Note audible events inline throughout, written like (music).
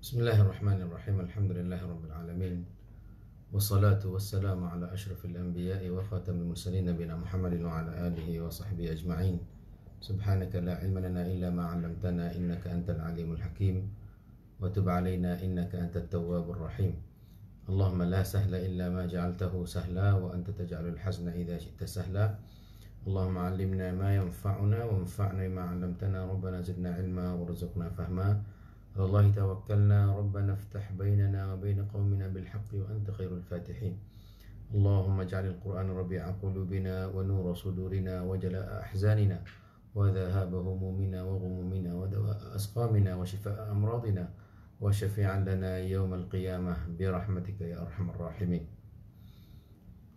بسم الله الرحمن الرحيم الحمد لله رب العالمين والصلاة والسلام على أشرف الأنبياء وخاتم المرسلين نبينا محمد وعلى آله وصحبه أجمعين سبحانك لا علم لنا إلا ما علمتنا إنك أنت العليم الحكيم وتب علينا إنك أنت التواب الرحيم اللهم لا سهل إلا ما جعلته سهلا وأنت تجعل الحزن إذا شئت سهلا اللهم علمنا ما ينفعنا وانفعنا ما علمتنا ربنا زدنا علما وارزقنا فهما على الله توكلنا ربنا افتح بيننا وبين قومنا بالحق وأنت خير الفاتحين اللهم اجعل القرآن ربيع قلوبنا ونور صدورنا وجلاء أحزاننا وذهاب همومنا وغمومنا ودواء أسقامنا وشفاء أمراضنا وشفيعا لنا يوم القيامة برحمتك يا أرحم الراحمين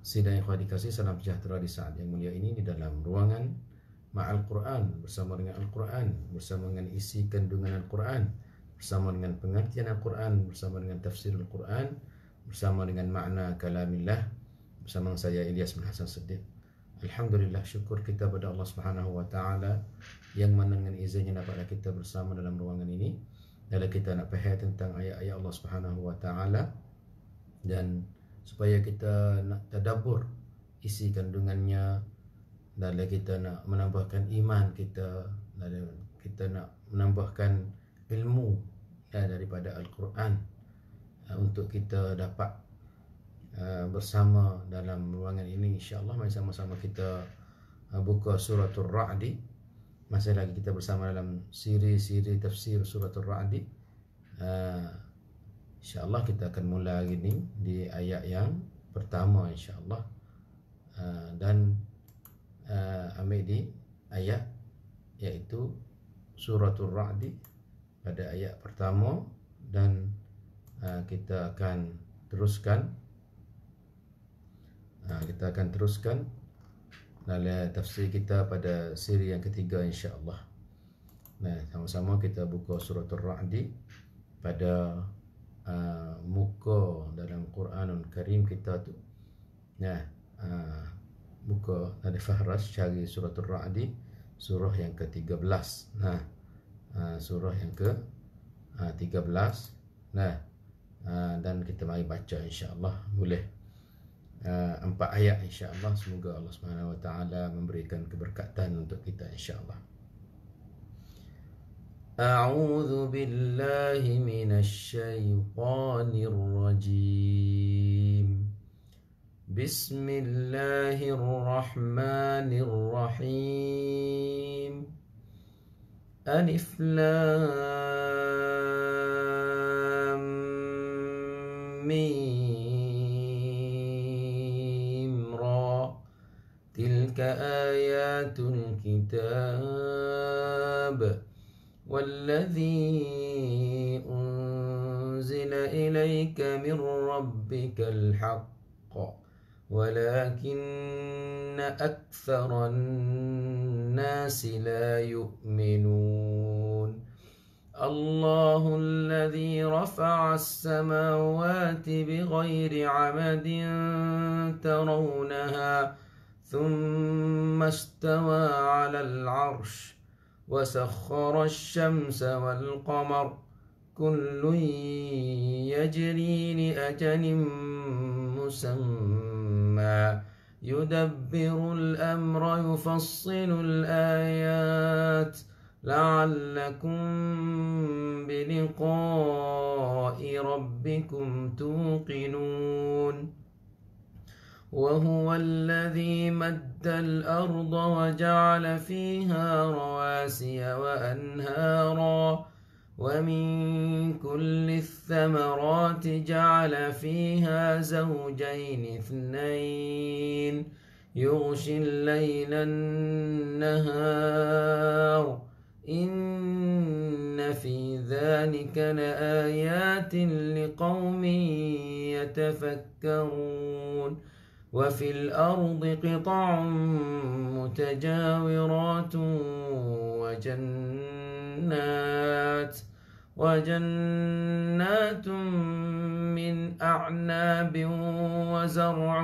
Sidang yang dikasih salam sejahtera di saat yang mulia ini di dalam ruangan Ma'al Quran bersama dengan Al-Quran bersama dengan isi kandungan Al-Quran bersama dengan pengertian Al-Quran, bersama dengan tafsir Al-Quran, bersama dengan makna kalamillah, bersama dengan saya Ilyas bin Hasan Siddiq. Alhamdulillah syukur kita kepada Allah Subhanahu wa taala yang mana izinnya dapatlah kita bersama dalam ruangan ini. Dalam kita nak faham tentang ayat-ayat Allah Subhanahu wa taala dan supaya kita nak tadabbur isi kandungannya dalam kita nak menambahkan iman kita dalam kita nak menambahkan ilmu ya, daripada Al-Quran ya, untuk kita dapat uh, bersama dalam ruangan ini insya-Allah mari sama-sama kita uh, buka surah Ar-Ra'd masih lagi kita bersama dalam siri-siri tafsir surah Ar-Ra'd uh, insya-Allah kita akan mula hari ini di ayat yang pertama insya-Allah uh, dan uh, ambil di ayat iaitu surah Ar-Ra'd pada ayat pertama dan uh, kita akan teruskan uh, kita akan teruskan dalam tafsir kita pada siri yang ketiga insya-Allah. Nah, sama-sama kita buka surah Ar-Ra'd pada uh, muka dalam Quranul Karim kita tu. Nah, uh, buka dari Fahras cari surah Ar-Ra'd surah yang ke-13. Nah, Ah, surah yang ke 13 ah, nah ah, dan kita mari baca insyaallah boleh empat ayat insyaallah semoga Allah Subhanahu wa taala memberikan keberkatan untuk kita insyaallah أعوذ بالله من الشيطان الرجيم بسم الله الرحمن الرحيم ألف لام را تلك آيات الكتاب والذي أنزل إليك من ربك الحق ولكن أكثر الناس لا يؤمنون الله الذي رفع السماوات بغير عمد ترونها ثم استوى على العرش وسخر الشمس والقمر كل يجري لأجل مسمى يدبر الأمر يفصل الآيات لعلكم بلقاء ربكم توقنون وهو الذي مد الأرض وجعل فيها رواسي وأنهاراً ومن كل الثمرات جعل فيها زوجين اثنين يغشي الليل النهار إن في ذلك لآيات لقوم يتفكرون وفي الأرض قطع متجاورات وجنات وجنات وجنات من أعناب وزرع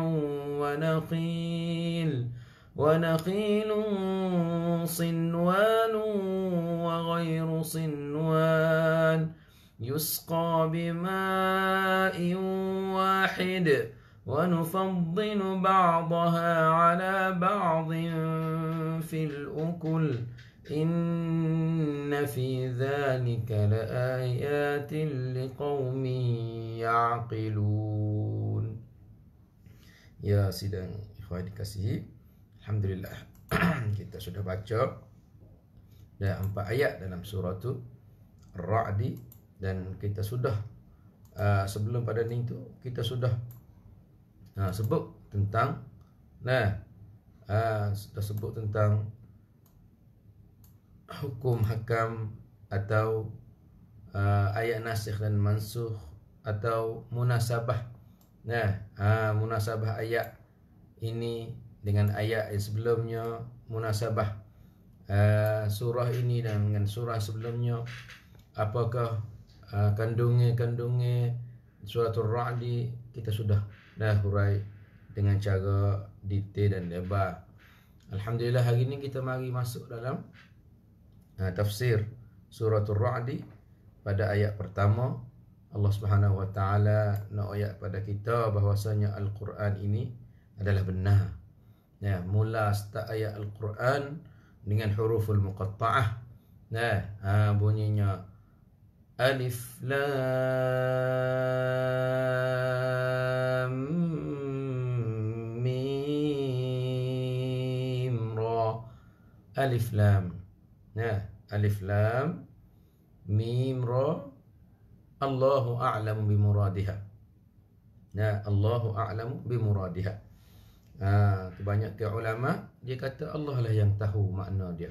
ونخيل ونخيل صنوان وغير صنوان يسقى بماء واحد ونفضل بعضها على بعض في الأكل إن في ذلك لآيات لقوم يعقلون يا سيدان إخواني الكسيه الحمد لله kita sudah baca dan empat ayat dalam surah tu Ra'di dan kita sudah uh, sebelum pada ni tu kita sudah uh, sebut tentang nah uh, sudah sebut tentang hukum hakam atau uh, ayat nasikh dan mansuh atau munasabah nah ha, munasabah ayat ini dengan ayat yang sebelumnya munasabah uh, surah ini dengan surah sebelumnya apakah kandungnya kandungnya uh, suratul ra'd kita sudah dah hurai dengan cara detail dan lebar alhamdulillah hari ini kita mari masuk dalam uh, tafsir surah Ar-Ra'd pada ayat pertama Allah Subhanahu wa taala nak ayat pada kita bahwasanya al-Quran ini adalah benar. Ya, mula start ayat al-Quran dengan huruful muqatta'ah. Nah, ya, ha, bunyinya alif lam mim ra alif lam. Nah, ya, Alif Lam Mim Ra Allahu a'lamu bi muradiha. Nah, ya, Allahu a'lamu bi muradiha. ha, banyak ke ulama dia kata Allah lah yang tahu makna dia.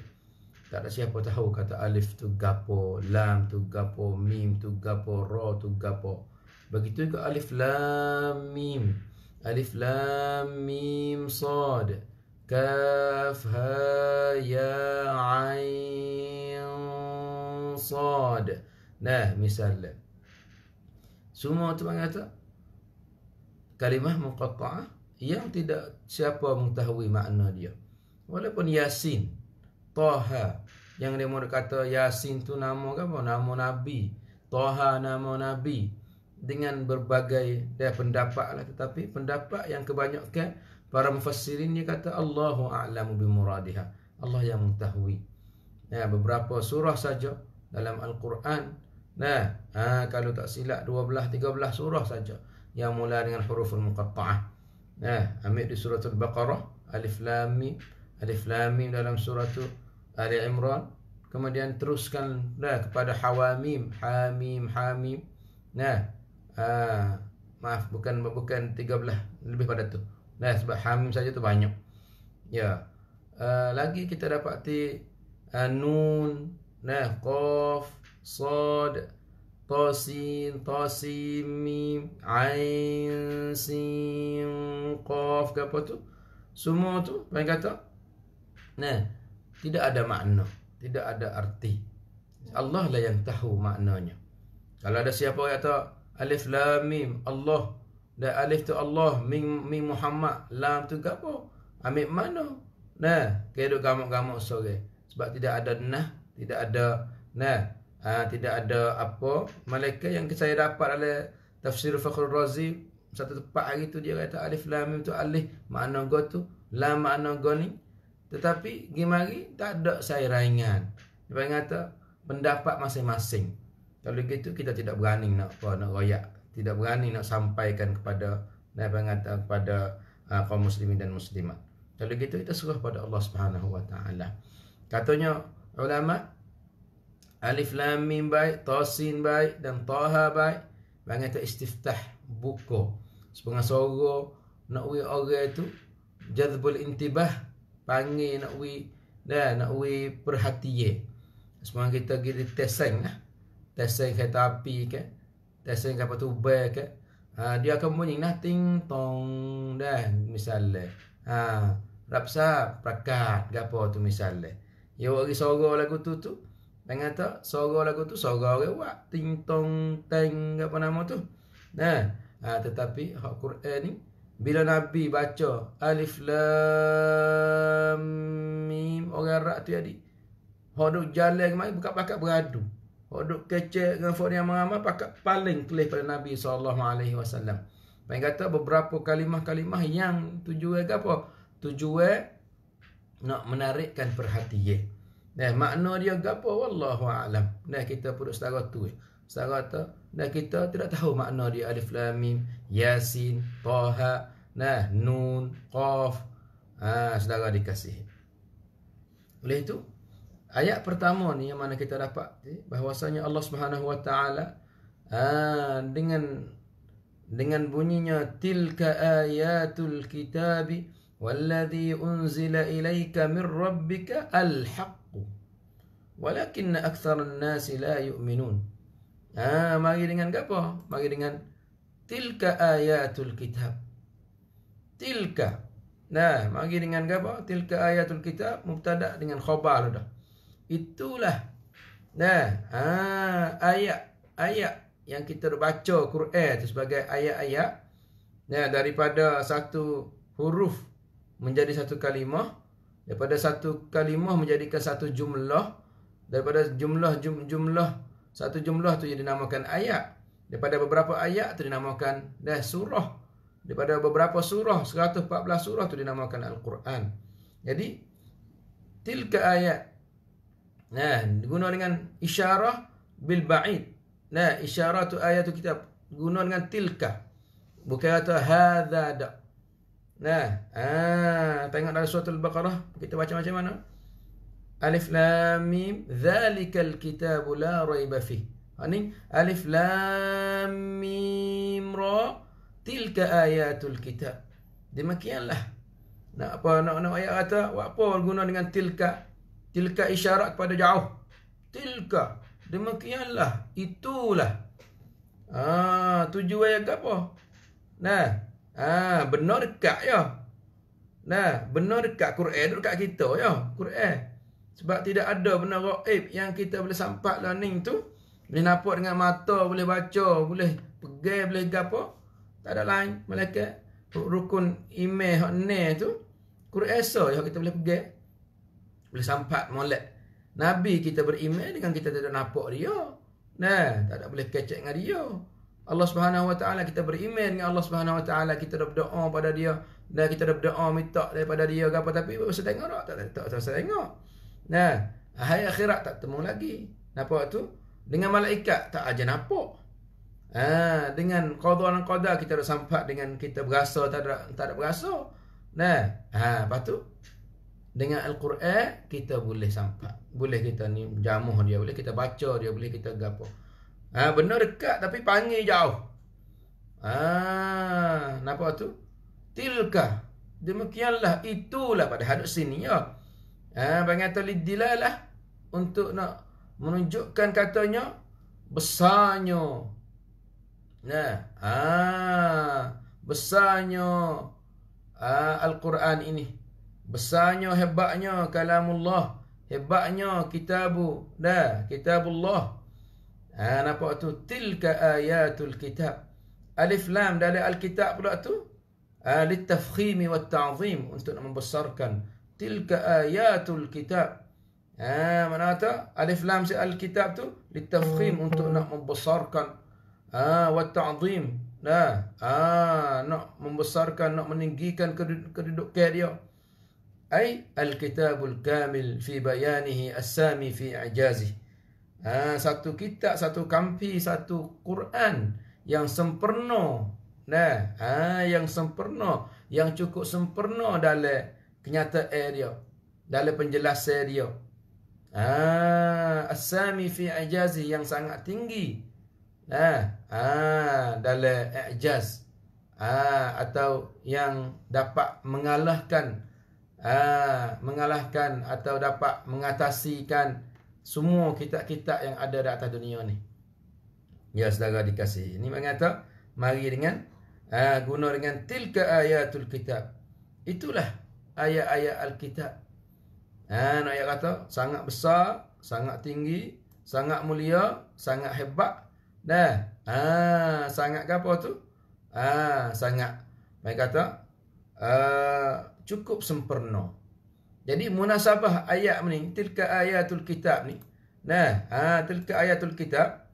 Tak ada siapa tahu kata alif tu gapo, lam tu gapo, mim tu gapo, ra tu gapo. Begitu juga alif lam mim. Alif lam mim sad. Kaf ha ya ain sad. Nah, misalnya. Semua tu mengata kalimah muqatta'ah yang tidak siapa mengetahui makna dia. Walaupun Yasin, Taha, yang dia mahu kata Yasin tu nama apa? Nama Nabi. Taha nama Nabi. Dengan berbagai ya, pendapat lah. Tetapi pendapat yang kebanyakan para mufassirin dia kata Allahu a'lamu bimuradihah. Allah yang mengetahui. Ya, beberapa surah saja dalam Al-Quran. Nah, ha, kalau tak silap 12 13 surah saja yang mula dengan huruf al-muqatta'ah. Nah, ambil di surah Al-Baqarah, Alif Lam Mim, Alif Lam Mim dalam surah Ali Imran. Kemudian teruskan dah kepada Hawamim, Hamim, Hamim. Nah, ha, maaf bukan bukan 13 lebih pada tu. Nah, sebab Hamim saja tu banyak. Ya. Uh, lagi kita dapati uh, Nun, Nah, qaf, sad, tasin, tasin, mim, ain, sin, qaf, ke apa tu? Semua tu, main kata? Nah, tidak ada makna. Tidak ada arti. Allah lah yang tahu maknanya. Kalau ada siapa yang kata, alif, lam, mim, Allah. Dan alif tu Allah, mim, mim Muhammad. Lam tu apa? Ambil mana? Nah, kira gamuk-gamuk sore. Sebab tidak ada nah tidak ada nah ha, tidak ada apa malaikat yang saya dapat oleh tafsir Fakhrul Razi satu tempat hari tu dia kata alif lam mim tu alif makna go tu lam makna go ni tetapi gimari tak ada saya raingan dia kata pendapat masing-masing kalau gitu kita tidak berani nak apa nak royak tidak berani nak sampaikan kepada nak kata kepada uh, kaum muslimin dan muslimat kalau gitu kita serah pada Allah Subhanahu wa taala katanya ulama alif lam mim baik tasin baik dan taha baik bangai tu istiftah buka sepengah suara nak wi orang tu jazbul intibah panggil nak wi dan nak wi perhatiye sepengah kita gili tesen lah tesen kata api ke tesen kapal tubai ke ha, dia akan bunyi nah ting tong dan misalnya ha, rapsa prakat gapo tu misalnya dia bagi suara lagu tu tu. Bang kata, suara lagu tu suara orang buat ting tong teng apa nama tu. Nah, ha, tetapi hak Quran ni bila Nabi baca Alif Lam Mim orang Arab tu jadi. Hodok jalan mai buka pakak beradu. Hodok kecek dengan fon yang mengama pakak paling kelih pada Nabi sallallahu alaihi wasallam. Bang kata beberapa kalimah-kalimah yang tujuan apa? Tujuan nak menarikkan perhatian. Nah, makna dia gapo wallahu alam. Nah kita perlu setara tu. Setara tu nah kita tidak tahu makna dia alif lam mim, yasin, taha, nah nun, qaf. Ah ha, setara dikasih. Oleh itu ayat pertama ni yang mana kita dapat eh, bahwasanya Allah Subhanahu wa taala ha, dengan dengan bunyinya tilka ayatul kitabi والذي أنزل إليك من ربك الحق ولكن أكثر الناس لا يؤمنون Ah, mari dengan apa? Mari dengan tilka ayatul kitab. Tilka. Nah, mari dengan apa? Tilka ayatul kitab mubtada dengan khabar dah. Itulah. Nah, ah ayat ayat yang kita baca Quran itu sebagai ayat-ayat. Nah, daripada satu huruf menjadi satu kalimah daripada satu kalimah menjadikan satu jumlah daripada jumlah jum, jumlah satu jumlah tu yang dinamakan ayat daripada beberapa ayat tu dinamakan dah surah daripada beberapa surah 114 surah tu dinamakan al-Quran jadi tilka ayat nah guna dengan isyarah bil ba'id nah isyarah tu ayat tu kita guna dengan tilka bukan kata hadza Nah, ah, tengok dalam surah Al-Baqarah kita baca macam mana? Alif Lam Mim Zalikal Kitab La Raiba Fi ha, Alif Lam Mim Ra Tilka Ayatul Kitab Demikianlah Nak apa nak nak ayat kata Apa guna dengan tilka Tilka isyarat kepada jauh Tilka Demikianlah Itulah Ah, Tujuh ayat apa Nah Ha, benar dekat ya. Nah, benar dekat Quran tu dekat kita ya, Quran. Sebab tidak ada benda gaib yang kita boleh sampak learning tu, boleh nampak dengan mata, boleh baca, boleh pegang, boleh gapo. Tak ada lain malaikat rukun iman hak ne tu Quran so yang kita boleh pegang. Boleh sampak molek. Nabi kita beriman dengan kita tidak nampak dia. Nah, tak ada boleh kecek dengan dia. Allah Subhanahu Wa Taala kita beriman dengan Allah Subhanahu Wa Taala kita dah berdoa pada dia dan kita dah berdoa minta daripada dia ke apa tapi masa tengok tak tak tak, tak, tak, tengok. Nah, hari akhirat tak temu lagi. Nampak tu dengan malaikat tak aja nampak. Ha, dengan qada dan qada kita dah sampai dengan kita berasa tak ada tak ada berasa. Nah, ha lepas tu dengan al-Quran kita boleh sampai. Boleh kita ni jamuh dia, boleh kita baca dia, boleh kita gapo. Ha, benar dekat tapi panggil jauh. Ah, ha, nampak tu? Tilka. Demikianlah itulah pada hadis sini ya. Ah, ha, bagi atau lidilalah untuk nak menunjukkan katanya besarnya. Nah, ha, ah, besarnya ha, Al-Quran ini. Besarnya hebatnya kalamullah, hebatnya kitabu, dah, kitabullah. Ha, Ha, nampak tu tilka ayatul kitab. Alif lam dari al-kitab pula tu. Ha, litafkhimi wat ta'zim untuk nak membesarkan tilka ayatul kitab. Ha, mana tu? Alif lam si al-kitab tu litafkhim untuk nak membesarkan ha, wat ta'zim. Nah, ha, nak membesarkan, nak meninggikan kedudukan kedud- dia. Ai al-kitabul kamil fi bayanihi as-sami fi ijazihi ha, satu kitab, satu kampi, satu Quran yang sempurna. Nah, ha, yang sempurna, yang cukup sempurna dalam kenyataan dia, dalam penjelasan dia. Ha, asami fi ijazi yang sangat tinggi. Nah, ha, dalam ajaz Ha, atau yang dapat mengalahkan ha, mengalahkan atau dapat mengatasikan semua kitab-kitab yang ada di atas dunia ni. Ya saudara dikasih. Ini mengata mari dengan uh, guna dengan tilka ayatul kitab. Itulah ayat-ayat al-kitab. Dan ha, ayat kata sangat besar, sangat tinggi, sangat mulia, sangat hebat. Dah. Ha, sangat apa tu? Ha, sangat. Mereka kata uh, cukup sempurna. Jadi munasabah ayat ni, tilka ayatul kitab ni. Nah, ha, tilka ayatul kitab.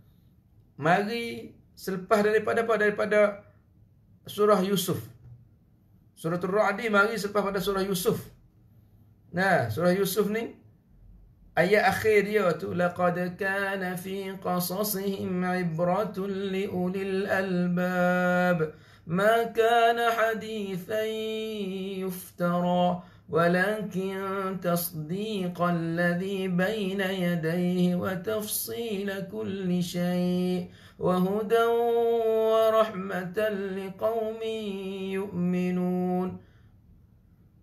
Mari selepas daripada apa? Daripada surah Yusuf. Surah Ar-Ra'di mari selepas pada surah Yusuf. Nah, surah Yusuf ni ayat akhir dia tu laqad kana fi qasasihim ibratun liulil albab. Ma kana hadithan yuftara. ولكن تصديق الذي بين يديه وتفصيل كل شيء وهدى ورحمة لقوم يؤمنون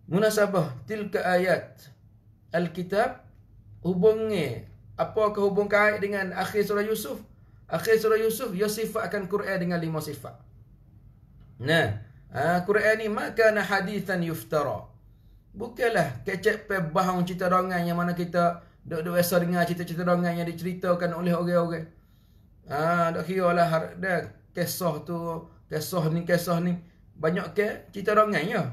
مناسبة تلك آيات الكتاب hubungnya apa hubung kait dengan akhir surah Yusuf akhir surah Yusuf dia akan Quran dengan lima sifat nah Quran ni maka hadithan yuftara Bukalah kecek pebahang cerita dongeng yang mana kita duduk biasa dengar cerita-cerita dongeng yang diceritakan oleh orang-orang. Ha, dok kira lah dia, kisah tu, kisah ni, kisah ni. Banyak ke cerita dongeng ya.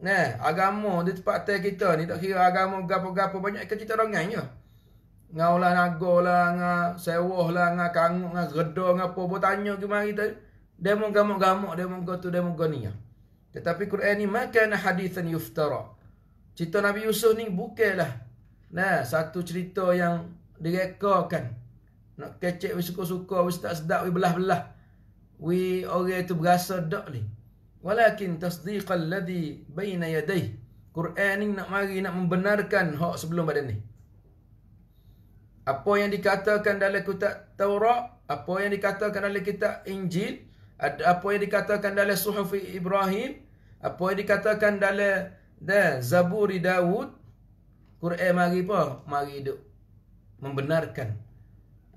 Nah, agama di tempat teh kita ni dok kira agama gapo-gapo banyak ke cerita dongeng ya. Ngaulah nagolah, nga sewoh lah, nga kang, nga gedo, nga apa tanya ke mari tadi. Demo gamuk-gamuk, demo go tu, demo go ni ya. Tetapi Quran ni makan hadisan yuftara. Cerita Nabi Yusuf ni bukanlah nah, satu cerita yang direkakan. Nak kecek wis suka-suka, wis tak sedap, wis belah-belah. We orang tu berasa dak ni. Walakin tasdiqal alladhi baina yadayh. Quran ni nak mari nak membenarkan hak sebelum badan ni. Apa yang dikatakan dalam kitab Taurat, apa yang dikatakan dalam kitab Injil, apa yang dikatakan dalam suhuf Ibrahim, apa yang dikatakan dalam dan Zaburi Dawud Quran mari apa? Mari duk membenarkan.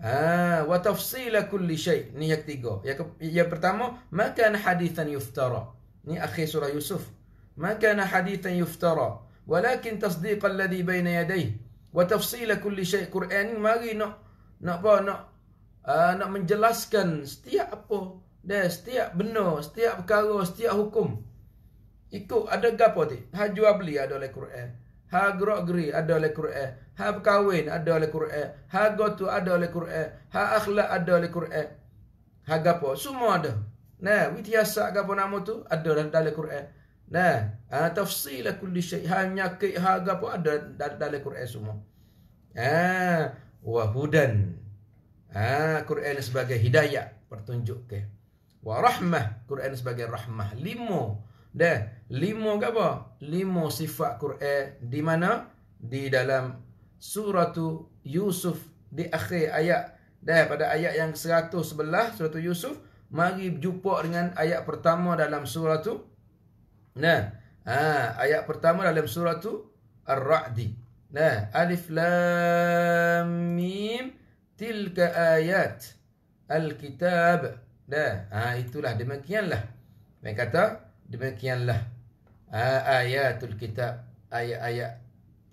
Ah, wa tafsila kulli syai. Ni yang ketiga. Yang, ke, yang pertama, maka hadithan yuftara. Ni akhir surah Yusuf. Maka hadithan yuftara, walakin tasdiq alladhi baina yadayhi wa tafsila kulli syai. Quran ni mari nak nak apa? Nak uh, nak menjelaskan setiap apa dan setiap benda, setiap perkara, setiap hukum. Ikut ada gapo ti? Ha jual beli ada oleh Quran. Ha gerak geri ada oleh Quran. Ha berkahwin ada oleh Quran. Ha gotu ada oleh Quran. Ha akhlak ada oleh Quran. Ha gapo? Semua ada. Nah, witiasa gapo nama tu ada dalam dalam Quran. Nah, ha, tafsil lah kulli syai. Ha nyakit ha gapo ada dalam dalam Quran semua. Ah, ha, wahudan. Ah, ha, Quran sebagai hidayah, pertunjuk ke. Wa rahmah, Quran sebagai rahmah. Limo Dah, lima ke apa? Lima sifat Quran di mana? Di dalam surah Yusuf di akhir ayat. Dah, pada ayat yang 111 sebelah surah Yusuf. Mari jumpa dengan ayat pertama dalam surah tu. Nah, ha, ayat pertama dalam surah tu Ar-Ra'di. Nah, Alif Lam Mim tilka ayat al-kitab. Dah, ha, itulah demikianlah. mereka kata, demikianlah ayatul kitab ayat-ayat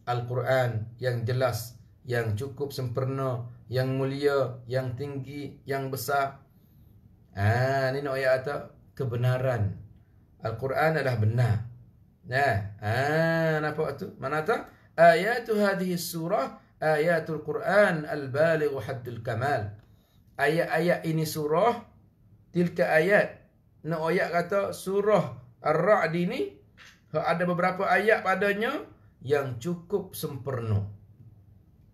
al-Quran yang jelas yang cukup sempurna yang mulia yang tinggi yang besar ah ha, ini nak ayat atau kebenaran al-Quran adalah benar nah ah nampak tu mana tu ayat hadhihi surah ayatul Quran al-baligh haddul kamal ayat-ayat ini surah tilka ayat nak ayat kata surah Ar-Ra'd ini ada beberapa ayat padanya yang cukup sempurna.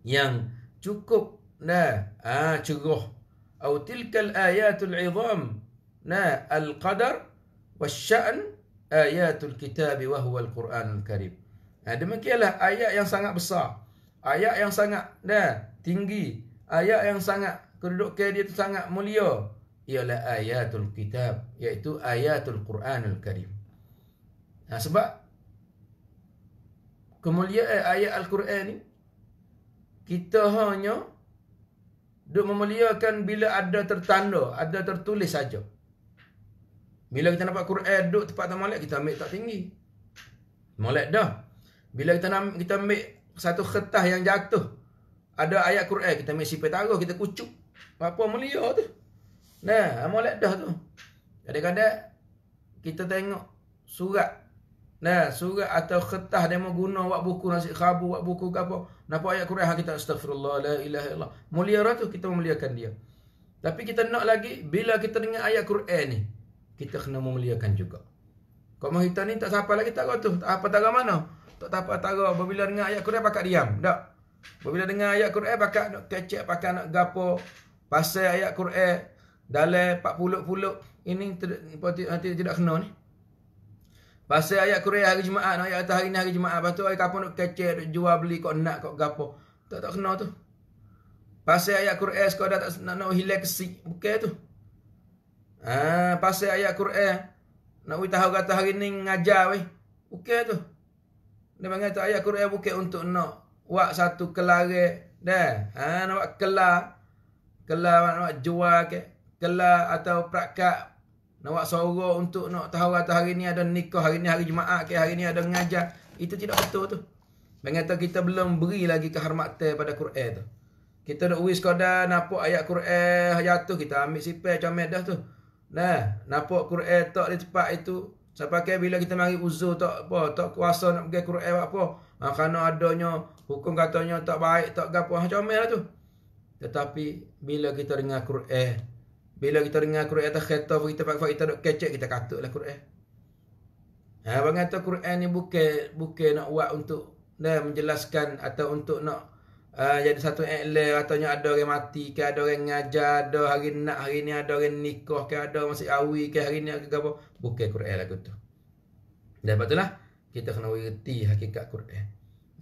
Yang cukup nah, ah cerah. Au tilkal ayatul 'idham. Nah, al-qadar wasy'an ayatul kitab wa huwa al-Quran al-Karim. Nah, demikianlah ayat yang sangat besar. Ayat yang sangat nah, tinggi. Ayat yang sangat kedudukan dia itu sangat mulia ialah ayatul kitab iaitu ayatul Quranul Karim. Nah, ha, sebab kemuliaan ayat al-Quran ni kita hanya duk memuliakan bila ada tertanda, ada tertulis saja. Bila kita nampak Quran duk tempat tak molek kita ambil tak tinggi. Molek dah. Bila kita nampak, kita ambil satu kertas yang jatuh ada ayat Quran kita ambil sipai taruh kita kucuk. Apa mulia tu? Nah, amal ledah tu. Kadang-kadang kita tengok surat. Nah, surat atau kertas dia guna buat buku nasi khabu, buat buku ke apa. Nampak ayat Quran kita astagfirullah la ilaha illallah. Mulia ratu kita memuliakan dia. Tapi kita nak lagi bila kita dengar ayat Quran ni, kita kena memuliakan juga. Kau mah kita ni tak sampai lagi tak tu. apa tak mana. Tak apa tak bila dengar ayat Quran pakak diam. dak. Bila dengar ayat Quran pakak nak kecek, pakak nak gapo. Pasal ayat Quran Pak Puluk Puluk ini nanti ah, tidak kena ni. Pasal ayat Quran hari Jumaat, ayat atas hari ni hari Jumaat. Lepas tu ayat kapan nak kecil, nak jual beli, kau nak, kau gapo. Tak tak kena tu. Pasal ayat Quran kau dah tak nak nak hilang kesik. Bukan tu. Ha, ah, pasal ayat Quran nak we tahu kata hari ni ngajar weh. Bukan tu. Dia panggil tu ayat Quran bukan untuk nak buat satu kelare dah. Ha nak buat kelar. Kelar nak jual ke kelah atau prakak nak buat untuk nak tahu atau hari ni ada nikah, hari ni hari jemaah, ke hari ni ada ngajar. Itu tidak betul tu. Mengata kita belum beri lagi kehormatan pada Quran tu. Kita nak wish kau dah nampak ayat Quran jatuh, kita ambil sipir macam dah tu. Nah, nampak Quran tak di tempat itu. Siapa kaya bila kita mari uzur tak apa, tak kuasa nak pergi Quran apa. Ha, kerana adanya hukum katanya tak baik, tak gapa. Ah, macam lah tu. Tetapi bila kita dengar Quran, bila kita dengar Quran atas kereta pun kita pakai kita dok kecek kita lah Quran. Ha bang kata Quran ni bukan bukan nak buat untuk dah menjelaskan atau untuk nak uh, jadi satu ekle atau ada orang mati ke ada orang ngajar ada hari nak hari ni ada orang nikah ke ada masih awi ke hari ni ke apa bukan Quran lagu tu. Dan lah kita kena reti hakikat Quran.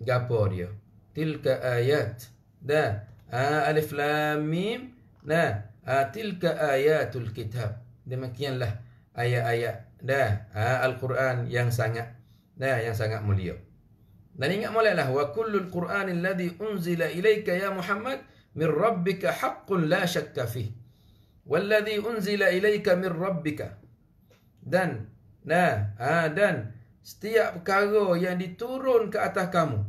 Gapo dia? Tilka ayat. Dah. Ha, alif lam mim. Nah, tilka ayatul kitab demikianlah ayat-ayat dah ha, al-Quran yang sangat dah yang sangat mulia dan ingat molehlah wa kullul quran alladhi unzila ilayka ya muhammad min rabbika haqqun la shakka fi walladhi unzila ilayka min rabbika dan nah ha, dan setiap perkara yang diturun ke atas kamu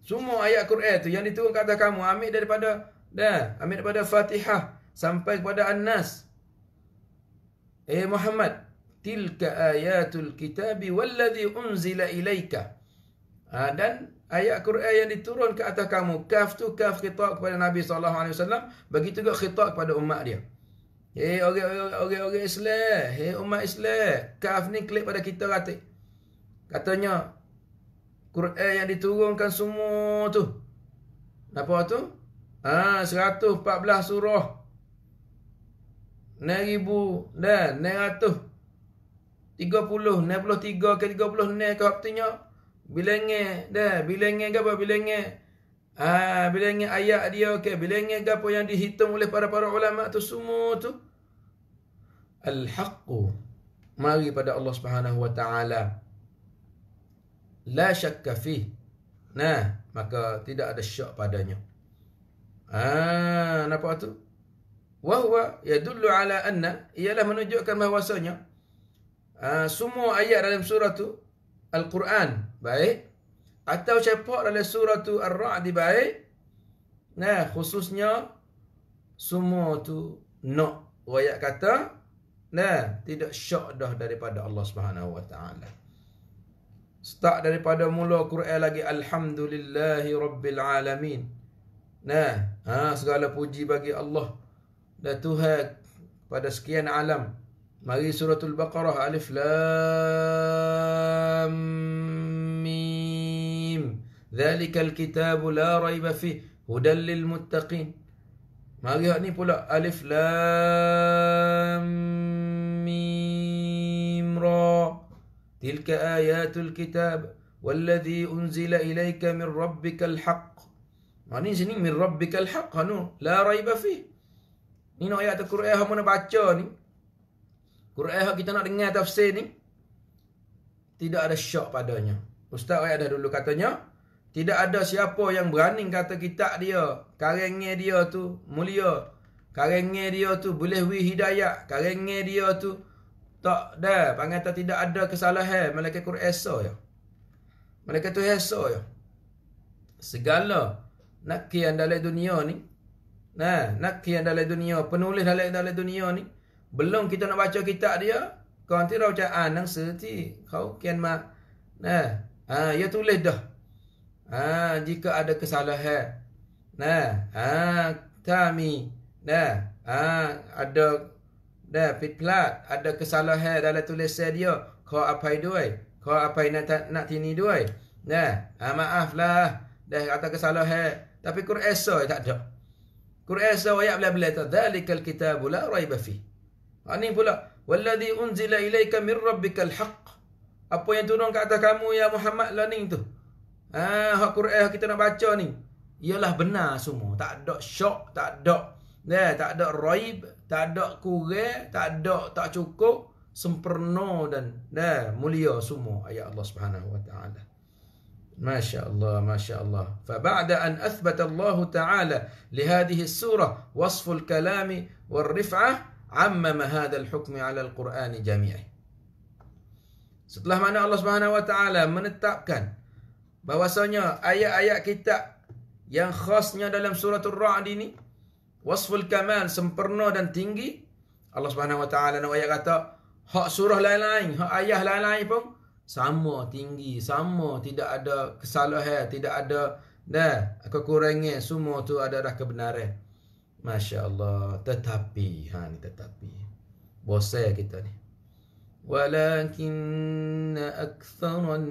semua ayat Quran tu yang diturun ke atas kamu ambil daripada Dah, ambil pada Fatihah sampai kepada An-Nas. Eh Muhammad, tilka ayatul Kitab wallazi unzila ilaika. Ha, dan ayat Quran yang diturun ke atas kamu, kaf tu kaf khitab kepada Nabi sallallahu alaihi wasallam, begitu juga khitab kepada umat dia. Hei eh, orang-orang Islam, Eh umat Islam, kaf ni klik pada kita kata. Katanya Quran yang diturunkan semua tu. Apa tu? Ha, 114 surah. 9000 dan 930 tiga, ke 36 ke waktunya bilangan dan bilangan gapo bilangan ha bilangan ayat dia okey bilangan apa yang dihitung oleh para-para ulama tu semua tu al-haqqu mari pada Allah Subhanahu wa taala la syakka fi nah maka tidak ada syak padanya Ah, nampak tu? Wahwa yadullu ala anna ialah menunjukkan bahawasanya ah, semua ayat dalam surah tu Al-Quran, baik? Atau siapa dalam surah tu Ar-Ra'd, baik? Nah, khususnya semua tu no. wayak kata nah tidak syok dah daripada Allah Subhanahu wa taala. Start daripada mula Quran lagi alhamdulillahirabbil alamin. Nah, ha, segala puji bagi Allah dan Tuhan pada sekian alam. Mari suratul Baqarah alif lam mim. Zalikal kitab la raiba fi hudal lil muttaqin. Mari hak ni pula alif lam mim ra. Tilka ayatul kitab والذي أنزل إليك من ربك الحق Ha ni sini min rabbikal haqq anu ha, la raiba fi. Ni nak ayat Al-Quran hang mana baca ni? Quran hang kita nak dengar tafsir ni tidak ada syak padanya. Ustaz ayat ada dulu katanya tidak ada siapa yang berani kata kitab dia, karenge dia tu mulia. Karenge dia tu boleh wi hidayah, karenge dia tu tak ada panggil tak tidak ada kesalahan malaikat Quran esa ya. Malaikat tu esa ya. Segala nak kian dalam dunia ni nah kian dalam dunia penulis dalam dalam dunia ni belum kita nak baca kitab dia kau nanti rau cakap ah, nang serti kau kian mak nah ha ya tulis dah ha jika ada kesalahan nah ha tami nah ha ada dah fit plat ada kesalahan dalam tulisan dia kau apa duit kau apa nak nak tini duit nah ha maaf lah dah kata kesalahan tapi Quran esa tak ada. Quran esa ayat bila-bila tak ada. Zalikal kitabu la raiba fi. Ini pula. Walladhi unzila ilaika min rabbikal haq. Apa yang turun ke atas kamu ya Muhammad lah ni tu. Ah, ha, Quran kita nak baca ni. Ialah benar semua. Tak ada syok, tak ada. Ya, tak ada raib, tak ada kurang, tak ada tak cukup sempurna dan dan ya, mulia semua ayat Allah Subhanahu wa taala. ما شاء الله ما شاء الله فبعد أن أثبت الله تعالى لهذه السورة وصف الكلام والرفعة عمم هذا الحكم على القرآن جميعا Setelah mana Allah Subhanahu wa taala menetapkan bahwasanya ayat-ayat kita yang khasnya dalam surah ar Ra'd ini wasful kamal sempurna dan tinggi Allah Subhanahu wa taala nak ayat kata hak surah lain-lain hak ayat lain-lain pun sama tinggi sama tidak ada kesalahan tidak ada dah kekurangan semua tu adalah kebenaran masya-Allah tetapi ha ni tetapi bosan kita ni walakin aktsaran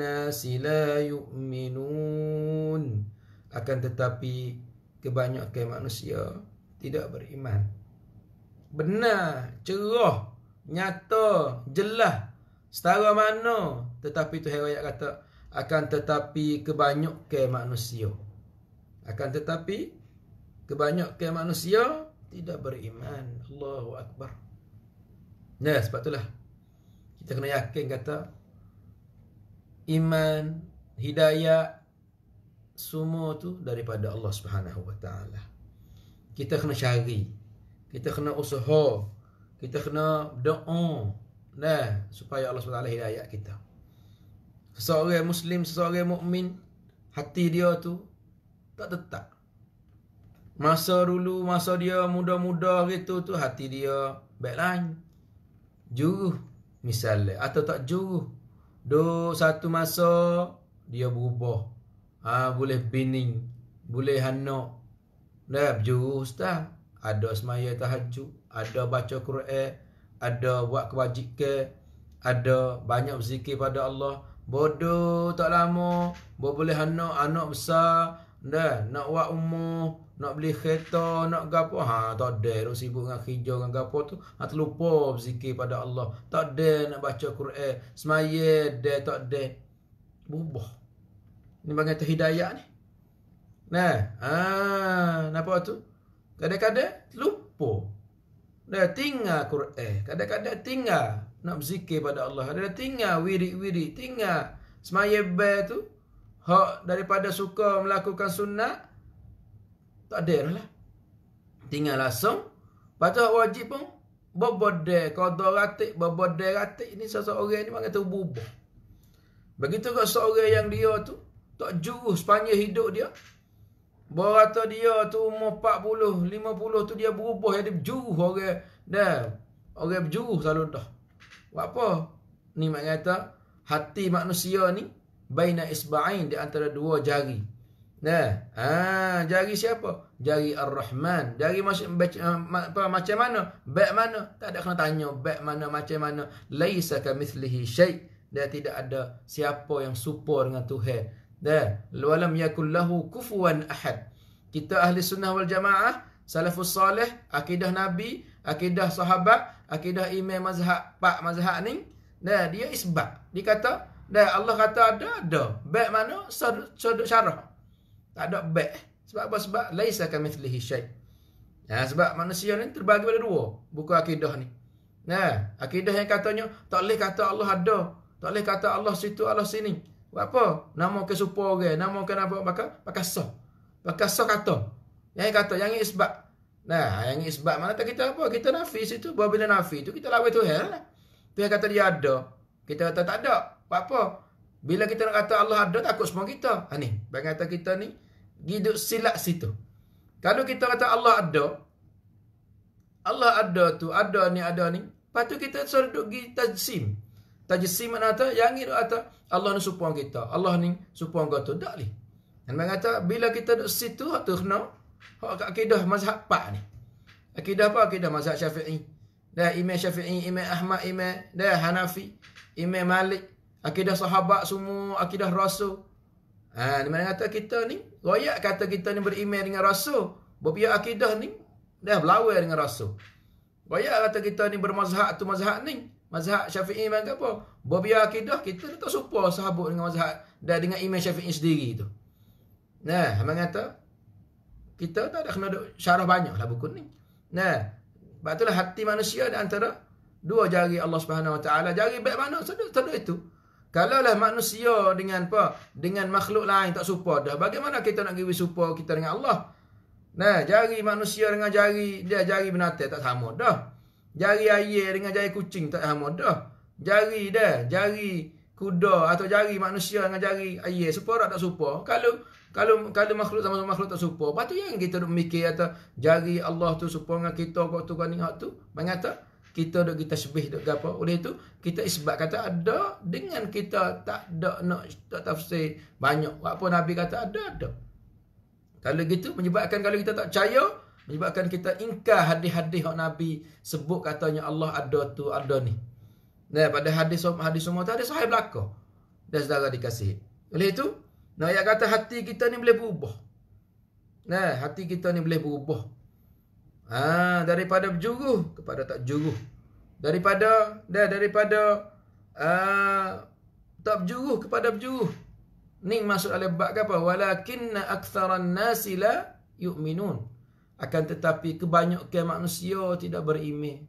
nas la yu'minun akan tetapi kebanyakan manusia tidak beriman benar cerah nyata jelas Setara mana tetapi Tuhan Raya kata akan tetapi kebanyak ke manusia. Akan tetapi kebanyak ke manusia tidak beriman. Allahu Akbar. Nah, ya, sebab itulah kita kena yakin kata iman, hidayah semua tu daripada Allah Subhanahu Wa Kita kena cari, kita kena usaha, kita kena doa. Nah, supaya Allah SWT hidayat kita. Seseorang Muslim, seseorang mukmin, hati dia tu tak tetap. Masa dulu, masa dia muda-muda gitu tu, hati dia backline. Juruh misalnya. Atau tak juruh. Do satu masa, dia berubah. Ha, boleh bining. Boleh hanok. Dah juruh ustaz. Ada semaya tahajud. Ada baca Quran ada buat kewajikan, ada banyak berzikir pada Allah. Bodoh tak lama, boleh anak anak besar, dah nak buat umur, nak beli kereta, nak gapo. Ha, tak ada nak sibuk dengan hijau dengan gapo tu. Ha terlupa berzikir pada Allah. Tak ada nak baca Quran, semaya ada tak ada. Bubuh. Ni bagai terhidayah ni. Nah, ha, nampak tu? Kadang-kadang lupa. Dia tinggal Quran. Kadang-kadang tinggal nak berzikir pada Allah. Dia tinggal wiri-wiri. Tinggal semaya tu. Hak daripada suka melakukan sunnah. Tak ada lah. Tinggal langsung. Lepas tu wajib pun. Bobode, kodoh ratik, bobode ratik. Ini seseorang orang ni panggil tu bubuh. Begitu kau seorang yang dia tu. Tak jurus sepanjang hidup dia. Berata dia tu umur 40, 50 tu dia berubah jadi berjuruh orang. Okay. Dah. Orang okay, berjuruh selalu dah. Buat apa? Ni mak kata hati manusia ni baina isba'in di antara dua jari. Nah, ha, jari siapa? Jari Ar-Rahman. Jari macam eh, apa macam mana? Baik mana? Tak ada kena tanya baik mana macam mana. Laisa ka mislihi syai. Dia tidak ada siapa yang support dengan Tuhan da walam yakul lahu kufuwan ahad kita ahli sunnah wal jamaah salafus salih akidah nabi akidah sahabat akidah imam mazhab pak mazhab ni da dia isbat dia kata da Allah kata ada ada baik mana sudut syarah tak ada baik sebab apa sebab laisa kamithlihi syai Ya, sebab manusia ni terbagi pada dua buku akidah ni. Nah, akidah yang katanya tak boleh kata Allah ada, tak boleh kata Allah situ, Allah sini. Buat apa? Nama ke supa orang, okay. nama ke apa pakai? Pakai sah. Pakai sah kata. Yang kata yang ini Nah, yang ini mana tak kita apa? Kita nafis itu, buat bila nafis itu kita lawan Tuhan lah. Tuhan kata dia ada. Kita kata tak ada. Buat apa? Bila kita nak kata Allah ada takut semua kita. Ha ni, bagi kata kita ni hidup silap situ. Kalau kita kata Allah ada, Allah ada tu, ada ni, ada ni. Lepas tu kita selalu duduk pergi tajsim tajsiman ata yang itu ata Allah ni supong kita Allah ni supong kita dak leh dan mengata bila kita duduk situ hak tu kena hak kat akidah mazhab pak ni akidah apa akidah mazhab syafi'i Dah imam syafi'i imam ahmad imam dah hanafi imam malik akidah sahabat semua akidah rasul ha di mana kata kita ni royak kata kita ni beriman dengan rasul berpihak akidah ni dah berlawan dengan rasul royak kata kita ni bermazhab tu mazhab ni Mazhab Syafi'i bangga apa? Berbiar akidah kita tak serupa sahabat dengan mazhab dan dengan imam Syafi'i sendiri tu. Nah, hamba kata kita tak ada kena syarah banyaklah buku ni. Nah, sebab itulah hati manusia di antara dua jari Allah Subhanahu Wa Taala. Jari baik mana sedut sedut itu. Kalau lah manusia dengan apa? Dengan makhluk lain tak serupa dah. Bagaimana kita nak give serupa kita dengan Allah? Nah, jari manusia dengan jari dia jari binatang tak sama dah. Jari air dengan jari kucing tak sama dah. Jari dah, jari kuda atau jari manusia dengan jari air separa tak serupa. Kalau kalau kalau makhluk sama sama makhluk tak serupa, patu yang kita duk mikir atau jari Allah tu serupa dengan kita kok tu kan ingat tu. Mengata kita duk kita sebih duk apa? Oleh itu kita isbat kata ada dengan kita tak ada nak tak tafsir banyak. Apa Nabi kata ada ada. Kalau gitu menyebabkan kalau kita tak percaya Menyebabkan kita ingkar hadis-hadis hak Nabi sebut katanya Allah ada tu, ada ni. Nah, pada hadis hadis semua tak ada sahih belaka. Dan saudara dikasih. Oleh itu, nah ayat kata hati kita ni boleh berubah. Nah, hati kita ni boleh berubah. Ha, daripada berjuru kepada tak juruh. Daripada dah daripada uh, tak berjuru kepada berjuru. Ni maksud alibat ke apa? Walakinna aktsaran nasi la yu'minun. Akan tetapi kebanyakan manusia tidak berimeh.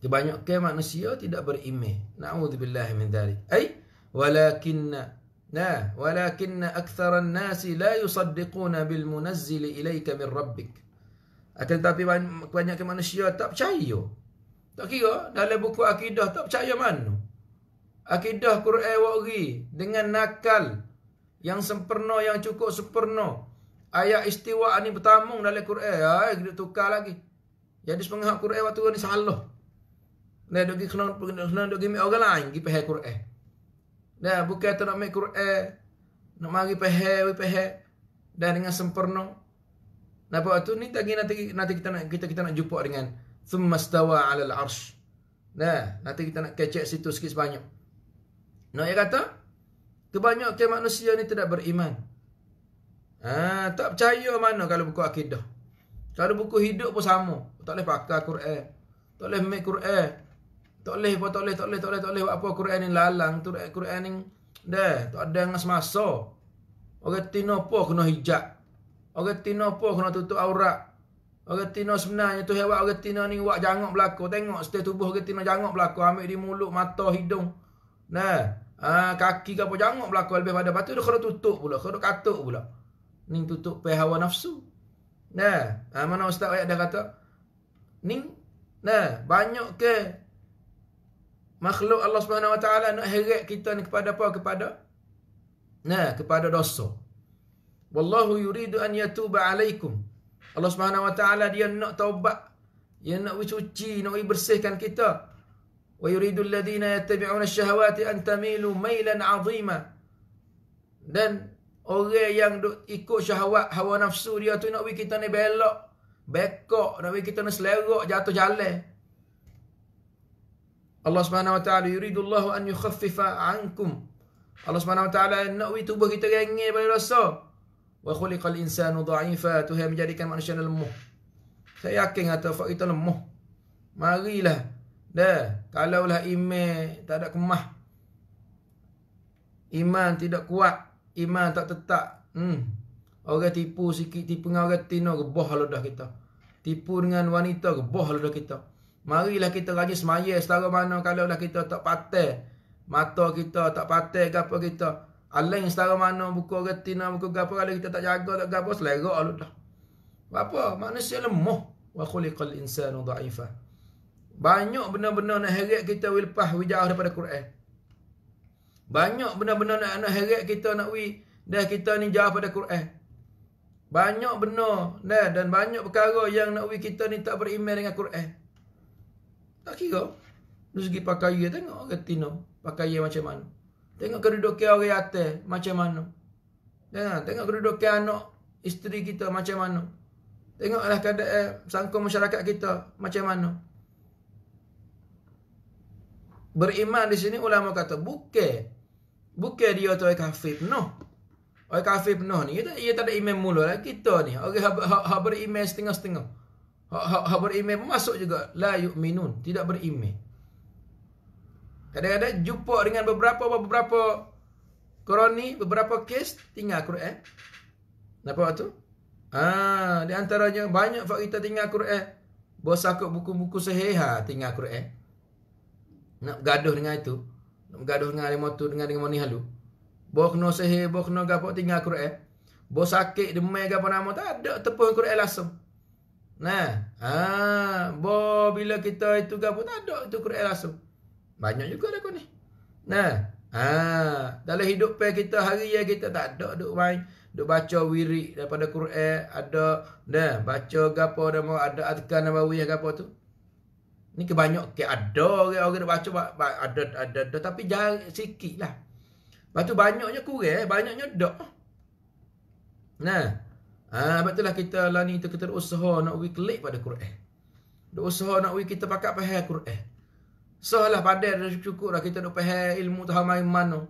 Kebanyakan manusia tidak berimeh. Na'udzubillah min dhalik. Ay, walakinna. Nah, walakinna aktharan nasi la yusaddiquna bil munazzili ilaika min rabbik. Akan tetapi kebanyakan manusia tak percaya. Tak kira dalam buku akidah tak percaya mana. Akidah Quran wa'ri dengan nakal yang sempurna, yang cukup sempurna ayat istiwa ni bertamung dalam Quran. Ay, kita tukar lagi. Jadi sepengah Quran waktu ni salah. Nah, dok kena kena dok gimik orang lain gi pehe Quran. Dah bukan tu nak mai Quran. Nak mari pehe we pehe dan dengan sempurna. Nah, apa tu ni tadi nanti nanti kita nak kita kita nak jumpa dengan thumma stawa ala al arsh. Nah, nanti kita nak kecek situ sikit sebanyak. Nak no, ya kata kebanyakan manusia ni tidak beriman. Ha, tak percaya mana kalau buku akidah. Kalau buku hidup pun sama. Tak boleh pakai Quran. Tak boleh make Quran. Tak boleh, tak boleh, tak boleh, tak boleh, tak boleh. Apa Quran ni lalang tu, Quran ni. Dah, tak ada yang semasa. Orang tina apa kena hijab. Orang tina apa kena tutup aurat. Orang tina sebenarnya tu hewan. orang tina ni buat jangok belakang. Tengok setiap tubuh orang tina jangok belakang. Ambil di mulut, mata, hidung. Dah. Ha, kaki ke apa jangok belakang lebih pada. Lepas tu dia kena tutup pula. Kena katuk pula. Ning tutup pe hawa nafsu. Nah, ha, mana ustaz ayat dah kata? Ning nah, banyak ke makhluk Allah Subhanahu Wa Taala nak heret kita ni kepada apa? Kepada nah, kepada dosa. Wallahu yuridu an yatuba alaikum. Allah Subhanahu Wa Taala dia nak taubat. Dia nak bersuci, nak bersihkan kita. Wa yuridu alladhina yattabi'una ash-shahawati an tamilu maylan 'azima. Dan Orang yang duk ikut syahwat, hawa nafsu dia tu nak bagi kita ni belok. Bekok, nak bagi kita ni selerok, jatuh jalan. Allah Subhanahu Wa Taala yuridullahu an yukhaffifa ankum. Allah Subhanahu Wa Taala nak bagi tubuh kita rengeng pada dosa. Wa khuliqal insanu dha'ifa, Tuhan menjadikan manusia lemah. Saya yakin kata fa kita lemah. Marilah. Dah, kalaulah iman tak ada kemah. Iman tidak kuat, iman tak tetap. Hmm. Orang tipu sikit, tipu dengan orang tino, rebah ludah kita. Tipu dengan wanita, rebah ludah kita. Marilah kita rajin semaya setara mana kalau lah kita tak patah. Mata kita tak patah ke apa kita. Alain setara mana buku orang tino, buku gapo kalau kita tak jaga, tak gapo, selerak ludah. Apa? Manusia lemah. Wa khuliqal insanu da'ifah. Banyak benar-benar nak heret kita wilpah wijau daripada Quran. Banyak benar-benar nak nak heret kita nak wi dah kita ni jauh pada Quran. Banyak benar, dah dan banyak perkara yang nak wi kita ni tak beriman dengan Quran. Tak kira. Dari segi pakaian tengok orang Tino, pakaian macam mana. Tengok kedudukan orang atas macam mana. Dengar, tengok kedudukan anak isteri kita macam mana. Tengoklah keadaan sangkut masyarakat kita macam mana. Beriman di sini ulama kata bukan Bukan dia tu orang kafir penuh. Orang kafir penuh ni. Ia tak, ia tak ada imam mula lah. Kita ni. Orang yang berimam setengah-setengah. Orang berimam masuk juga. La minun Tidak berimam. Kadang-kadang jumpa dengan beberapa beberapa koroni, beberapa kes tinggal Quran. Nampak tu? Ah, di antaranya banyak fakta tinggal Quran. Bos sakut buku-buku sahih ha, tinggal Quran. Nak gaduh dengan itu. Nak bergaduh dengan alim tu dengan dengan mani halu. Bo kena sihir, bo kena gapo tinggal Quran. Bo sakit demai gapo nama tak ada tepung Quran langsung. Nah, ah ha, bo bila kita itu gapo tak ada itu Quran langsung. Banyak juga dah ni. Nah, ah dalam hidup pe kita hari ya kita tak ada duk main duk baca wirid daripada Quran, ada nah baca gapo dan ada adakan nabawi gapo tu. Ni kebanyak ke ada orang orang baca ada ada ada tapi jarang sikitlah. Lepas tu banyaknya kurang, eh. banyaknya dak. Nah. Ah, ha, betul lah kita lah ni kita usaha nak we klik pada Quran. Dak usaha nak we kita pakat faham Quran. Salah pada dah cukup lah kita nak faham ilmu tahu main mana.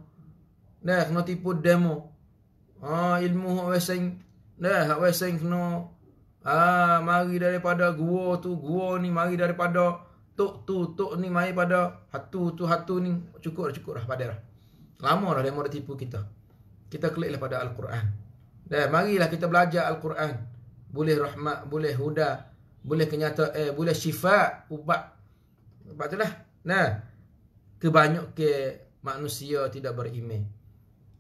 Nah, kena tipu demo. Ah, ha, ilmu hak wesing. Nah, hak wesing kena Ah, mari daripada gua tu, gua ni mari daripada tok tu tok ni mai pada hatu tu hatu ni cukup dah cukup dah pada dah. Lama dah dia mau tipu kita. Kita kliklah pada al-Quran. Dan marilah kita belajar al-Quran. Boleh rahmat, boleh huda, boleh kenyata eh boleh syifa, ubat. Ubat tu lah. Nah. Kebanyak ke manusia tidak beriman.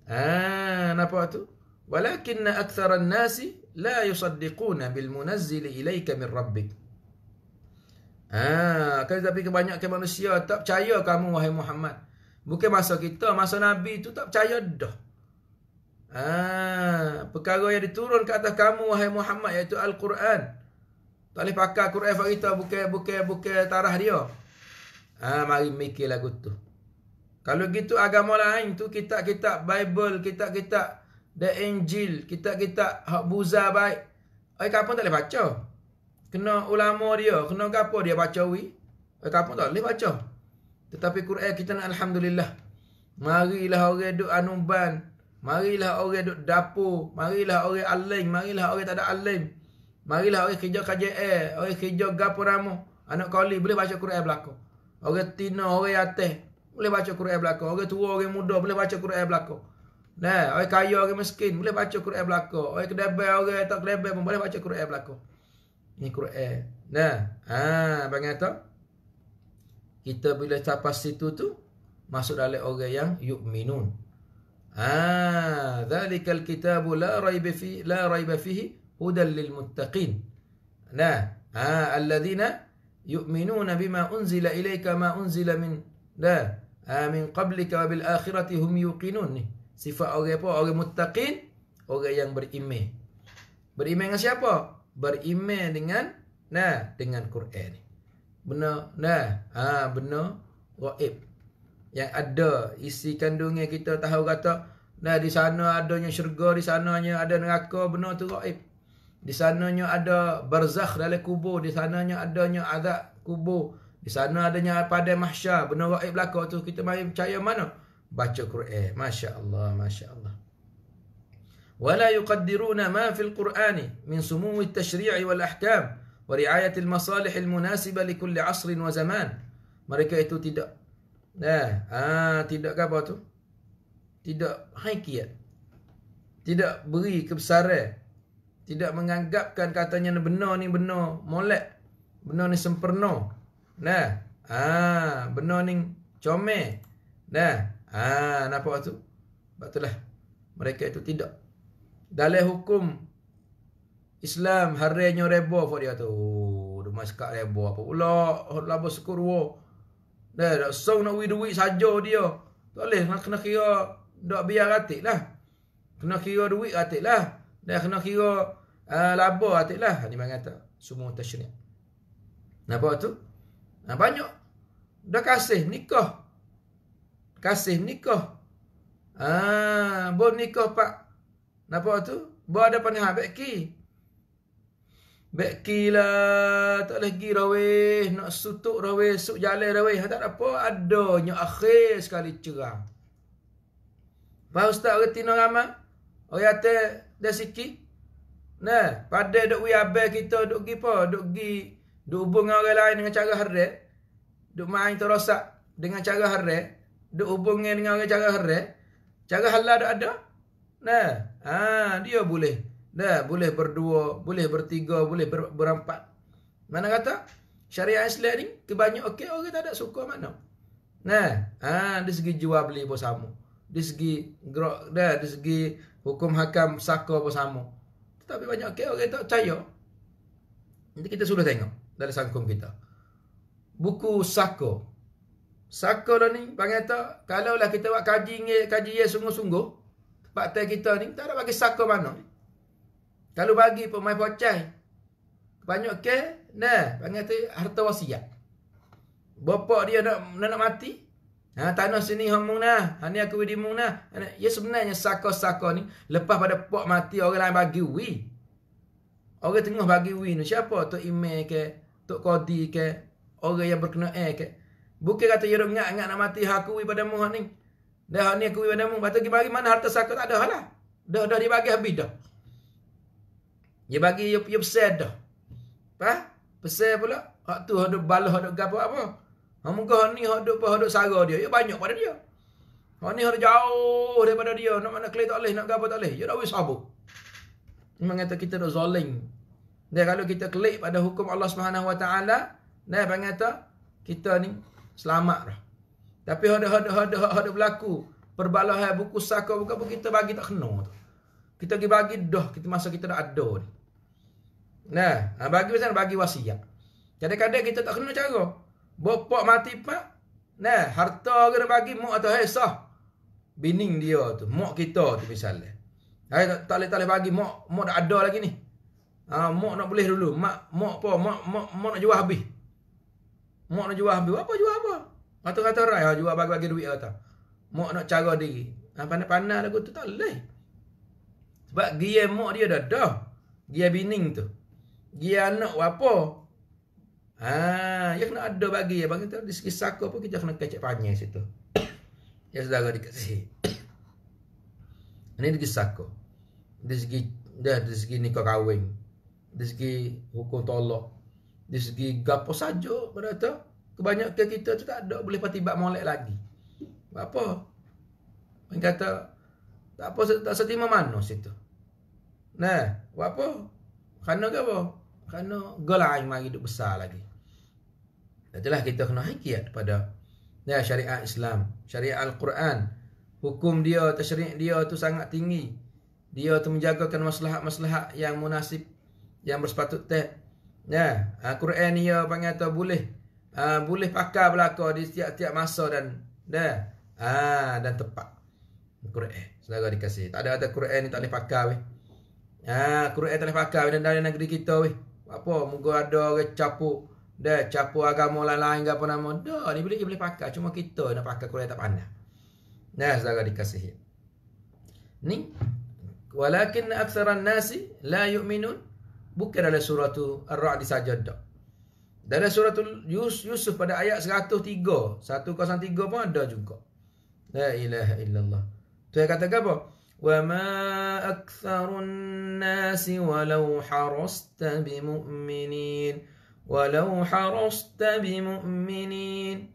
Ah, ha, apa tu? Walakin aktsara an-nasi la yusaddiquna bil munazzili ilaika min Rabbik Ha, kan tapi kebanyakan manusia tak percaya kamu wahai Muhammad. Bukan masa kita, masa Nabi tu tak percaya dah. Ha, perkara yang diturun ke atas kamu wahai Muhammad iaitu Al-Quran. Tak boleh pakai Quran bagi kita bukan bukan bukan tarah dia. Ha, mari mikir lagu tu. Kalau gitu agama lain tu kitab-kitab Bible, kitab-kitab The Angel, kitab-kitab Hak Buza baik. Ai kapan tak boleh baca? Kena ulama dia, kena apa dia baca wi. Eh, kapan tak boleh baca. Tetapi Quran kita nak Alhamdulillah. Marilah orang duduk anuban. Marilah orang duduk dapur. Marilah orang alim. Marilah orang tak ada alim. Marilah orang kerja kerja air. Orang kerja gapur nama. Anak kali boleh baca Quran belakang. Orang tina, orang atas. Boleh baca Quran belakang. Orang tua, orang muda. Boleh baca Quran belakang. Nah, orang kaya, orang miskin. Boleh baca Quran belakang. Orang kedebel, orang tak kedebel pun. Boleh baca Quran belakang ni Quran. Nah, ah bang kata kita bila tapas situ tu masuk dalam orang yang yu'minun. Ah, zalikal kitabu la raiba fi la raiba fihi hudan lil muttaqin. Nah, ah alladhina yuminun bima unzila ilayka ma unzila min nah, ah min qablika wa bil akhirati hum yuqinun. sifat orang apa? Orang muttaqin, orang yang beriman. Beriman dengan siapa? beriman dengan nah dengan Quran ni. Benda nah ha benar, gaib yang ada isi kandungnya kita tahu kata nah di sana adanya syurga di sananya ada neraka benar tu gaib. Di sananya ada barzakh dalam kubur di sananya adanya azab kubur di sana adanya padang mahsyar benar gaib belaka tu kita mai percaya mana baca Quran masya-Allah masya-Allah ولا يقدرون ما في القرآن من سمو التشريع والأحكام ورعاية المصالح المناسبة لكل عصر وزمان mereka itu tidak nah eh, ah ha, tidak apa tu tidak haikiat tidak beri kebesaran tidak menganggapkan katanya benar ni benar molek benar ni sempurna nah ah benar ni comel nah ah nampak tu betul lah mereka itu tidak dalam hukum Islam harinya rebo apa dia tu oh, dia masih kat rebo apa pula hot labo syukur wo dah dah song nak widui saja dia tak boleh nak kena kira dak biar ratik lah kena kira duit ratik lah dan kena kira uh, ah, labo ratik lah ha, ni mang kata semua tasyrik Napa tu nah, banyak dah kasih nikah kasih nikah ah bo nikah pak Napa tu? Ba ada panih habek ki. Bek ki lah. Tak boleh pergi rawih. Nak sutuk rawe Suk jalan rawih. Tak apa. Adanya akhir sekali cerah. Pak Ustaz reti nak ramah. Orang kata dah sikit. Nah, pada duk wi abel kita duk gi apa? Duk gi duk hubung dengan orang lain dengan cara harre, Duk main tu rosak dengan cara haram. Duk hubung dengan orang cara haram. Cara halal dak ada. Nah, ha, dia boleh. Dah, boleh berdua, boleh bertiga, boleh ber, berempat. Mana kata? Syariah Islam ni kebanyak okey orang tak ada suka mana. Nah, ha, dari segi jual beli pun sama. Dari segi gerak dah, dari segi hukum hakam saka pun sama. Tetapi banyak okey orang tak percaya. Nanti kita sudah tengok dalam sangkum kita. Buku saka. Saka ni panggil tak Kalau lah kita buat kaji kaji sungguh-sungguh. Pakta kita ni tak ada bagi saka mana. Kalau bagi pemain pocai. Banyak ke? Nah, panggil tu harta wasiat. Bapak dia nak nak, nak mati. Ha, tanah sini hamung nah. Ha, ni aku widi mung nah. Ha, ya sebenarnya saka-saka ni. Lepas pada pok mati, orang lain bagi wi, Orang tengah bagi wi, ni. Siapa? Tok Imeh ke? Tok Kodi ke? Orang yang berkenaan ke? Bukan kata, ya nak ingat nak mati. Ha, aku wui pada muha ni. Dah ni aku ibadah mu. Lepas tu bagi mana harta saka ada lah. Dah dah dia bagi habis dah. Dia bagi dia punya pesan dah. Apa? Pesan pula. Hak tu ada balah ada gapo apa. Ha, hak muka ni hak duk apa hak sara dia. Ya banyak pada dia. Hak ni hak jauh daripada dia. Nak mana kelih tak boleh nak gapo tak boleh. Ya dah wis sabo. Memang kata kita dah zalim. Dan kalau kita klik pada hukum Allah Subhanahu Wa Taala, dan kata kita ni selamat dah. Tapi ada ada ada ada berlaku. Perbalahan buku saka buku apa kita bagi tak kena tu. Kita pergi bagi dah kita masa kita dah ada ni. Nah, ha, bagi pasal bagi wasiat. Kadang-kadang kita tak kena cara. Bapak mati pak. Nah, harta kena bagi mak atau hai sah. Bining dia tu, mak kita tu misalnya. Hai tak, tak boleh tak boleh bagi mak, mak dah ada lagi ni. Ah, mak nak boleh dulu. Mak mak apa? Mak mak, mak nak jual habis. Mak nak jual habis. Apa jual apa? rata kata orang yang jual bagi-bagi duit kata. Lah, mak nak cara diri. Ha, Pandai-pandai lagu tu tak boleh. Sebab dia mak dia dah dah. Dia bining tu. Dia anak apa? Ha, dia kena ada bagi. Bagi tu, di segi saka pun kita kena kecek panjang situ. ya, (coughs) saudara dikasih. (coughs) Ini di segi saka. Di segi, dah, di segi nikah kahwin. Di segi hukum tolak. Di segi gapo saja. Berapa tu? kebanyakan kita tu tak ada boleh patibat molek lagi. Apa? Orang kata tak apa tak setima mana situ. Nah, buat apa? Kerana ke apa? Kerana golai mari duk besar lagi. Itulah kita kena hikiat pada ya, syariat Islam, syariat Al-Quran. Hukum dia, tersyariat dia tu sangat tinggi. Dia tu menjagakan masalah-masalah yang munasib, yang bersepatut tak. Ya, Al-Quran dia panggil tak boleh uh, boleh pakai belaka di setiap-setiap masa dan dah ah dan tepat Quran eh, saudara dikasih tak ada kata Quran ni tak boleh pakai weh ah Quran tak boleh pakai weh. dan dalam negeri kita weh apa moga ada orang capu dah capu agama lain-lain apa nama dah ni boleh boleh pakai cuma kita nak pakai Quran tak pandai nah saudara dikasih ni walakin aksaran nasi la yu'minun bukan dalam surah tu ar-ra'd saja dalam surah Yusuf pada ayat 103, 103 pun ada juga. La ilaha illallah. Tu yang kata apa? Wa ma aktsarun nasi walau harasta bimu'minin. Walau harasta bimu'minin.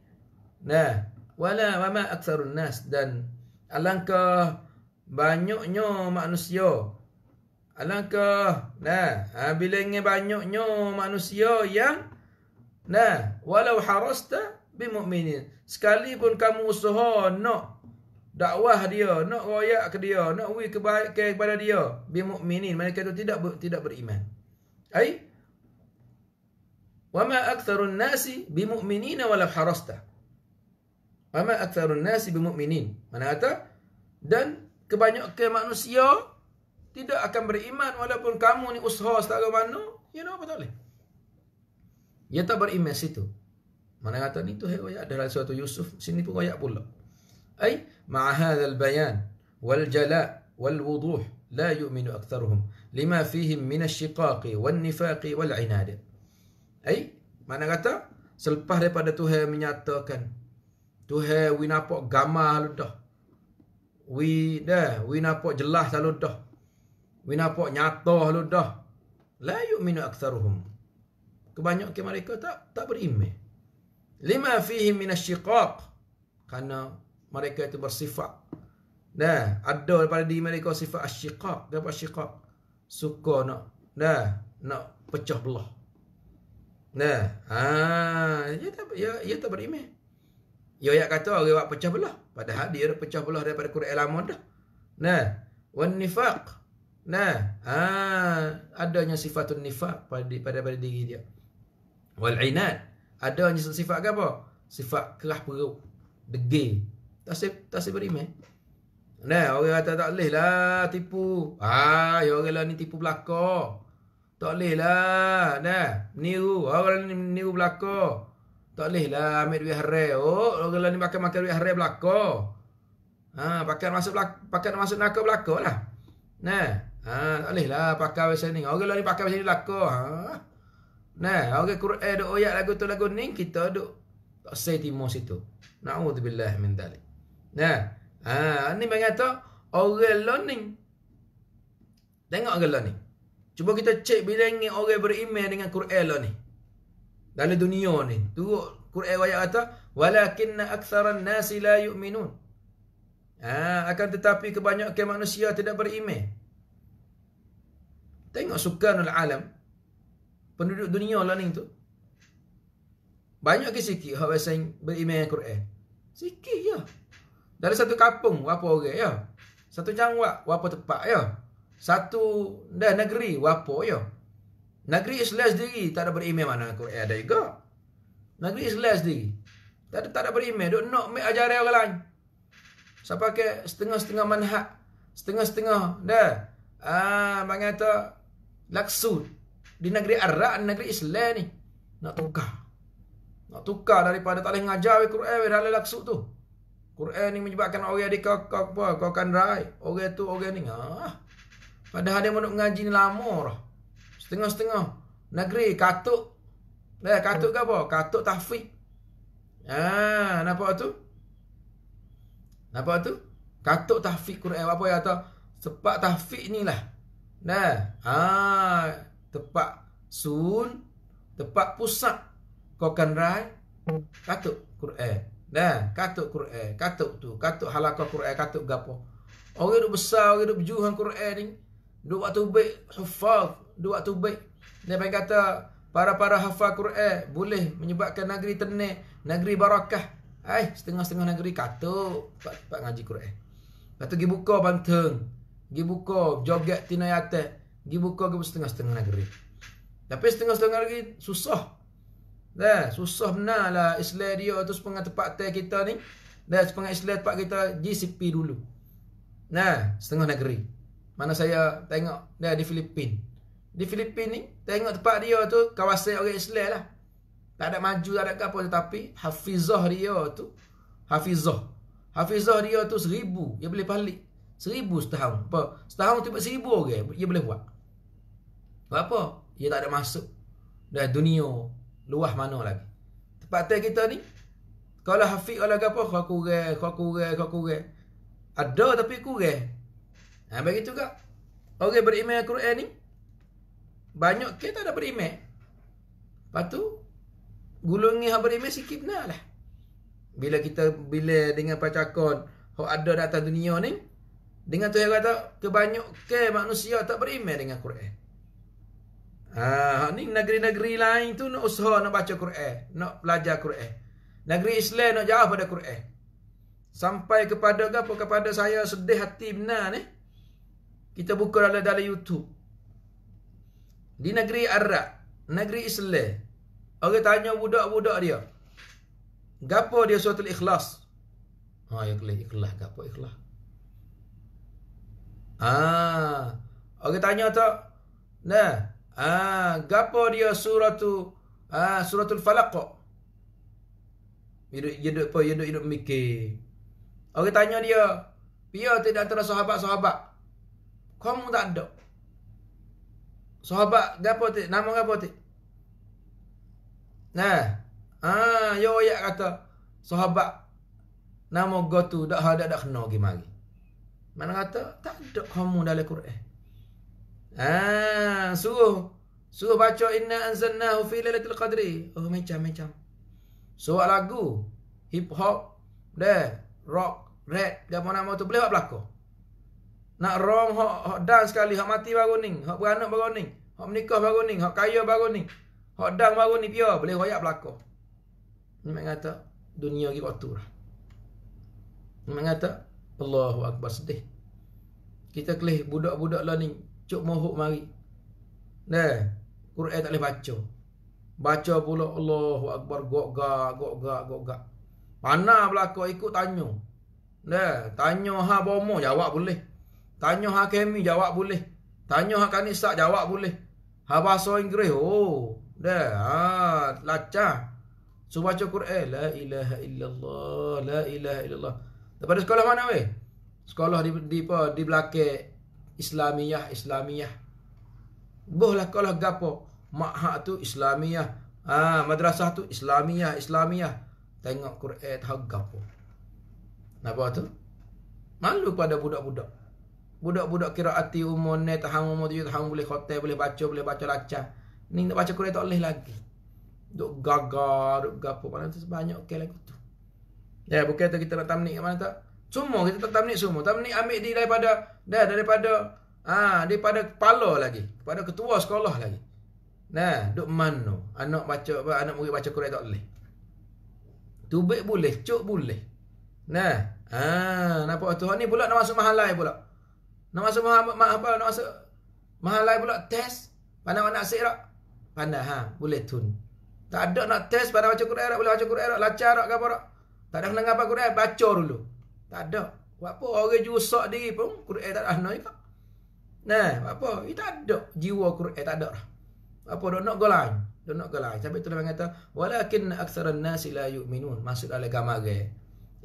Nah, wala wa ma aktsarun nas dan alangkah banyaknya manusia Alangkah, nah, ha, bila banyaknya manusia yang Nah, walau harasta bimu'minin. Sekalipun kamu usaha nak dakwah dia, nak royak ke dia, nak wui kebaikan kepada dia. Bimu'minin. Mereka itu tidak tidak beriman. Ay? Wa ma aktharun nasi bimu'minin walau harasta. Wa ma aktharun nasi bimu'minin. Mana kata? Dan kebanyakan manusia tidak akan beriman walaupun kamu ni usaha setara mana. You know apa tak boleh? Ya tak berimej itu. Mana kata ni tu hewayat adalah suatu Yusuf. Sini pun wayat pula. Ay, ma'ahadhal bayan wal jala' wal wuduh la yu'minu aktaruhum lima fihim minasyikaqi wal nifaqi wal inad. Ay, mana kata? Selepas daripada Tuhan menyatakan Tuhan we nampak gamah ludah. We dah, we nampak jelas ludah. We nampak nyata ludah. La yu'minu aktaruhum kebanyakan mereka tak tak beriman. Lima fihi min asyqaq. Karena mereka itu bersifat dah ada daripada diri mereka sifat asyqaq, apa asyqaq? Suka nak dah nak pecah belah. Nah, ha, ya tak ya, ya tak beriman. Ya ayat kata orang buat pecah belah. Padahal dia dah pecah belah daripada Quran lama dah. Nah, wan nifaq. Nah, ha, adanya sifatun nifaq pada pada, pada diri dia wal inat adanya sifat ke apa sifat kerah perut degil tak sif tak sif beriman Nah, orang kata tak boleh lah tipu. Ah, ya orang lah ni tipu belaka. Tak boleh lah. Nah, meniru. Orang ni meniru belaka. Tak boleh lah ambil duit harai. Oh, orang lah ni makan-makan duit harai belaka. Ha, ah, pakai masuk belaka, pakai masuk neraka belaka lah. Nah, ha, tak boleh lah pakai macam ni. Orang lah ni pakai macam ni belaka. Ha. Nah, orang okay, Quran ada oyak lagu tu lagu ni kita duk tak say timur situ. Nauzubillah min dalik. Nah, ha, ni mengata orang learning. Tengok orang learning. Cuba kita cek bilangan orang beriman dengan Quran lah ni. Dalam dunia ni, Tu Quran ayat kata walakinna aktsaran nasi la yu'minun. Ha, akan tetapi kebanyakan manusia tidak beriman. Tengok sukanul alam, penduduk dunia lah ni tu banyak ke sikit hak wasain beriman Al-Quran sikit ya dari satu kampung berapa orang ya satu jangwat berapa tempat ya satu dah negeri berapa ya negeri Islam sendiri tak ada beriman mana Al-Quran ada juga negeri Islam sendiri tak ada tak ada beriman duk nak ambil ajaran orang lain saya pakai setengah-setengah manhaj setengah-setengah dah ah mengata laksud di negeri Arab, negeri Islam ni nak tukar. Nak tukar daripada tak boleh mengajar we Quran we dalil laksud tu. Quran ni menyebabkan orang di kau kau apa kau kan rai. Orang tu orang ni Ah. Padahal dia nak ngaji ni lama dah. Setengah-setengah negeri katuk. Eh katuk ke apa? Katuk tahfiz. Ha, ah, nampak tu? Nampak tu? Katuk tahfiz Quran apa ya atau sepak tahfiz ni lah. Nah, Ah tepat sun tepat pusat kau kan rai katuk Quran dan katuk Quran katuk tu katuk halaqah Quran katuk gapo orang duk besar orang duk berjuang Quran ni duk waktu baik hafaz duk waktu baik dia main kata para-para hafal Quran boleh menyebabkan negeri tenang negeri barakah Hai, setengah-setengah negeri katuk tempat ngaji Quran. Lepas tu pergi buka banteng. Pergi buka joget tinai dia buka ke setengah-setengah negeri Tapi setengah-setengah negeri susah dah, Susah benar lah Islam dia tu sepengah tempat teh kita ni Dah sepengah Islam tempat kita GCP dulu Nah, setengah negeri Mana saya tengok dah di Filipin Di Filipin ni Tengok tempat dia tu Kawasan orang Islam lah Tak ada maju, tak ada apa Tetapi Hafizah dia tu Hafizah Hafizah dia tu seribu Dia boleh balik Seribu setahun apa? Setahun tiba seribu orang okay? Dia boleh buat sebab apa? dia tak ada masuk dah dunia luah mana lagi. Tempat kita ni kalau hafiz kalau apa kau kurang, kau kurang, kau kurang. Ada tapi kurang. Ha begitu juga. Orang beriman Al-Quran ni banyak ke tak ada beriman? Lepas tu gulungi hak beriman sikit benarlah. Bila kita bila dengan pacakon hak ada datang dunia ni dengan tu yang kata ke manusia tak beriman dengan Quran. Ha, ha, ni negeri-negeri lain tu nak usaha nak baca Quran, nak belajar Quran. Negeri Islam nak jauh pada Quran. Sampai kepada gapo kepada saya sedih hati benar ni. Kita buka dalam dalam YouTube. Di negeri Arab, negeri Islam. Orang tanya budak-budak dia. Gapo dia suatu ikhlas? Ha, yang ikhlas, ikhlas gapo ikhlas. Ah, orang tanya tak? Nah, Ah, gapo dia surah tu? Ah, ha, suratul Falaq. Hidup hidup apa? Hidup hidup mikir. Orang tanya dia, "Pia tidak antara sahabat-sahabat?" Kamu tak ada. Sahabat gapo tu? Nama gapo tu? Nah. Ah, ha, yo ya kata sahabat nama go tu dak ada dah kenal pergi mari. Mana kata tak ada kamu dalam Quran. Ha, suruh suruh baca inna anzalnahu fi lailatul qadri. Oh macam-macam. Suruh lagu hip hop, deh, rock, rap, apa nama tu boleh buat belako. Nak rong hok hok dance sekali, hok mati baru ni, hok beranak baru ni, hok menikah baru ni, hok kaya baru ni. Hok dang baru ni pia boleh royak belako. Ni mak kata dunia gi waktu lah. Ni mak kata Allahu akbar sedih. Kita kelih budak-budak lah ni Cuk mohok mari. Dah. Quran tak boleh baca. Baca pula Allah, Akbar gogak gogak gogak. Mana belako ikut tanya. Dah, tanya ha bomo jawab boleh. Tanya ha kemi jawab boleh. Tanya ha kanisak jawab boleh. Ha bahasa Inggeris oh. Dah, ha lacah. So baca Quran la ilaha illallah la ilaha illallah. Daripada sekolah mana weh? Sekolah di di apa di belakang Islamiah Islamiah Bohlah kalau gapo Makhak tu Islamiah ha, Madrasah tu Islamiah Islamiah Tengok Quran tahu gapo Kenapa tu? Malu pada budak-budak Budak-budak kira hati umur ni Tahan umur tu Tahan boleh khotbah, Boleh baca Boleh baca laca Ni nak baca Quran tak boleh lagi Duk gagar Duk gapo Mana tu sebanyak Okey lagu tu Ya bukan tu kita nak tamnik Mana tak? Semua kita tak tamnik semua. Tamnik ambil dia daripada dah daripada ha, daripada kepala lagi, daripada ketua sekolah lagi. Nah, duk mano anak baca apa anak murid baca Quran tak boleh. Tubik boleh, cuk boleh. Nah, ha, nampak tu ni pula nak masuk mahalai pula. Nak masuk ma ma apa nak masuk mahalai pula test pandai-pandai asyik tak? Pandai ha, boleh tun. Tak ada nak test pandai baca Quran tak boleh baca Quran tak lancar tak apa tak. Tak ada dengar apa Quran baca dulu. Tak ada. Buat apa orang jual sok diri pun Quran tak ada ahna juga. Nah, buat apa? Dia tak ada jiwa Quran tak ada lah. Apa dok nak golai? Dok nak golai. Sampai tu orang kata walakin aktsarun nasi la yu'minun. Maksud dalam gambar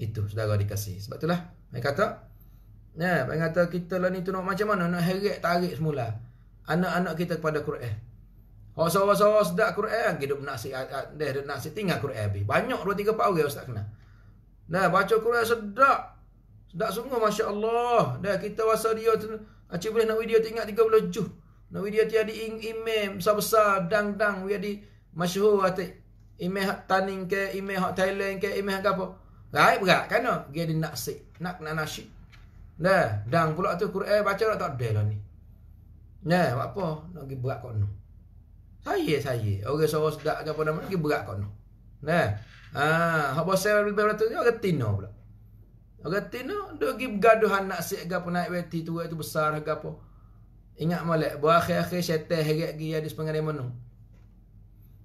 itu saudara dikasih. Sebab itulah mereka kata Nah, ya, mereka kata kita lah ni tu nak macam mana nak heret tarik semula anak-anak kita kepada Quran. Hak sawa-sawa sedak Quran, hidup nak nasi dah nak tinggal Quran habis. Banyak 2 3 4 orang ustaz kena. Nah, baca Quran sedak tak semua Masya Allah Dah kita rasa dia Acik boleh nak video tengok 30 juh Nak video dia di imam Besar-besar Dang-dang Dia di Masyur hati Imam hak taning ke Imam hak Thailand ke Imam hak apa Raib berat kan no? Dia di nak sik Nak nak nasyik Dah Dang pula tu Quran baca tak ada lah ni Nah, apa? Nak pergi berat kau Saya, saya. Orang suara sedap apa nama, nak pergi berat kau Nah, Nah. Ha, hak bosan lebih-lebih tu, dia orang tina pula. Orang kata no, dok gi bergaduh anak sik gapo naik beti tu tu besar gapo. Ingat malak buah akhir-akhir syaitan heret di ada sepengarai mono.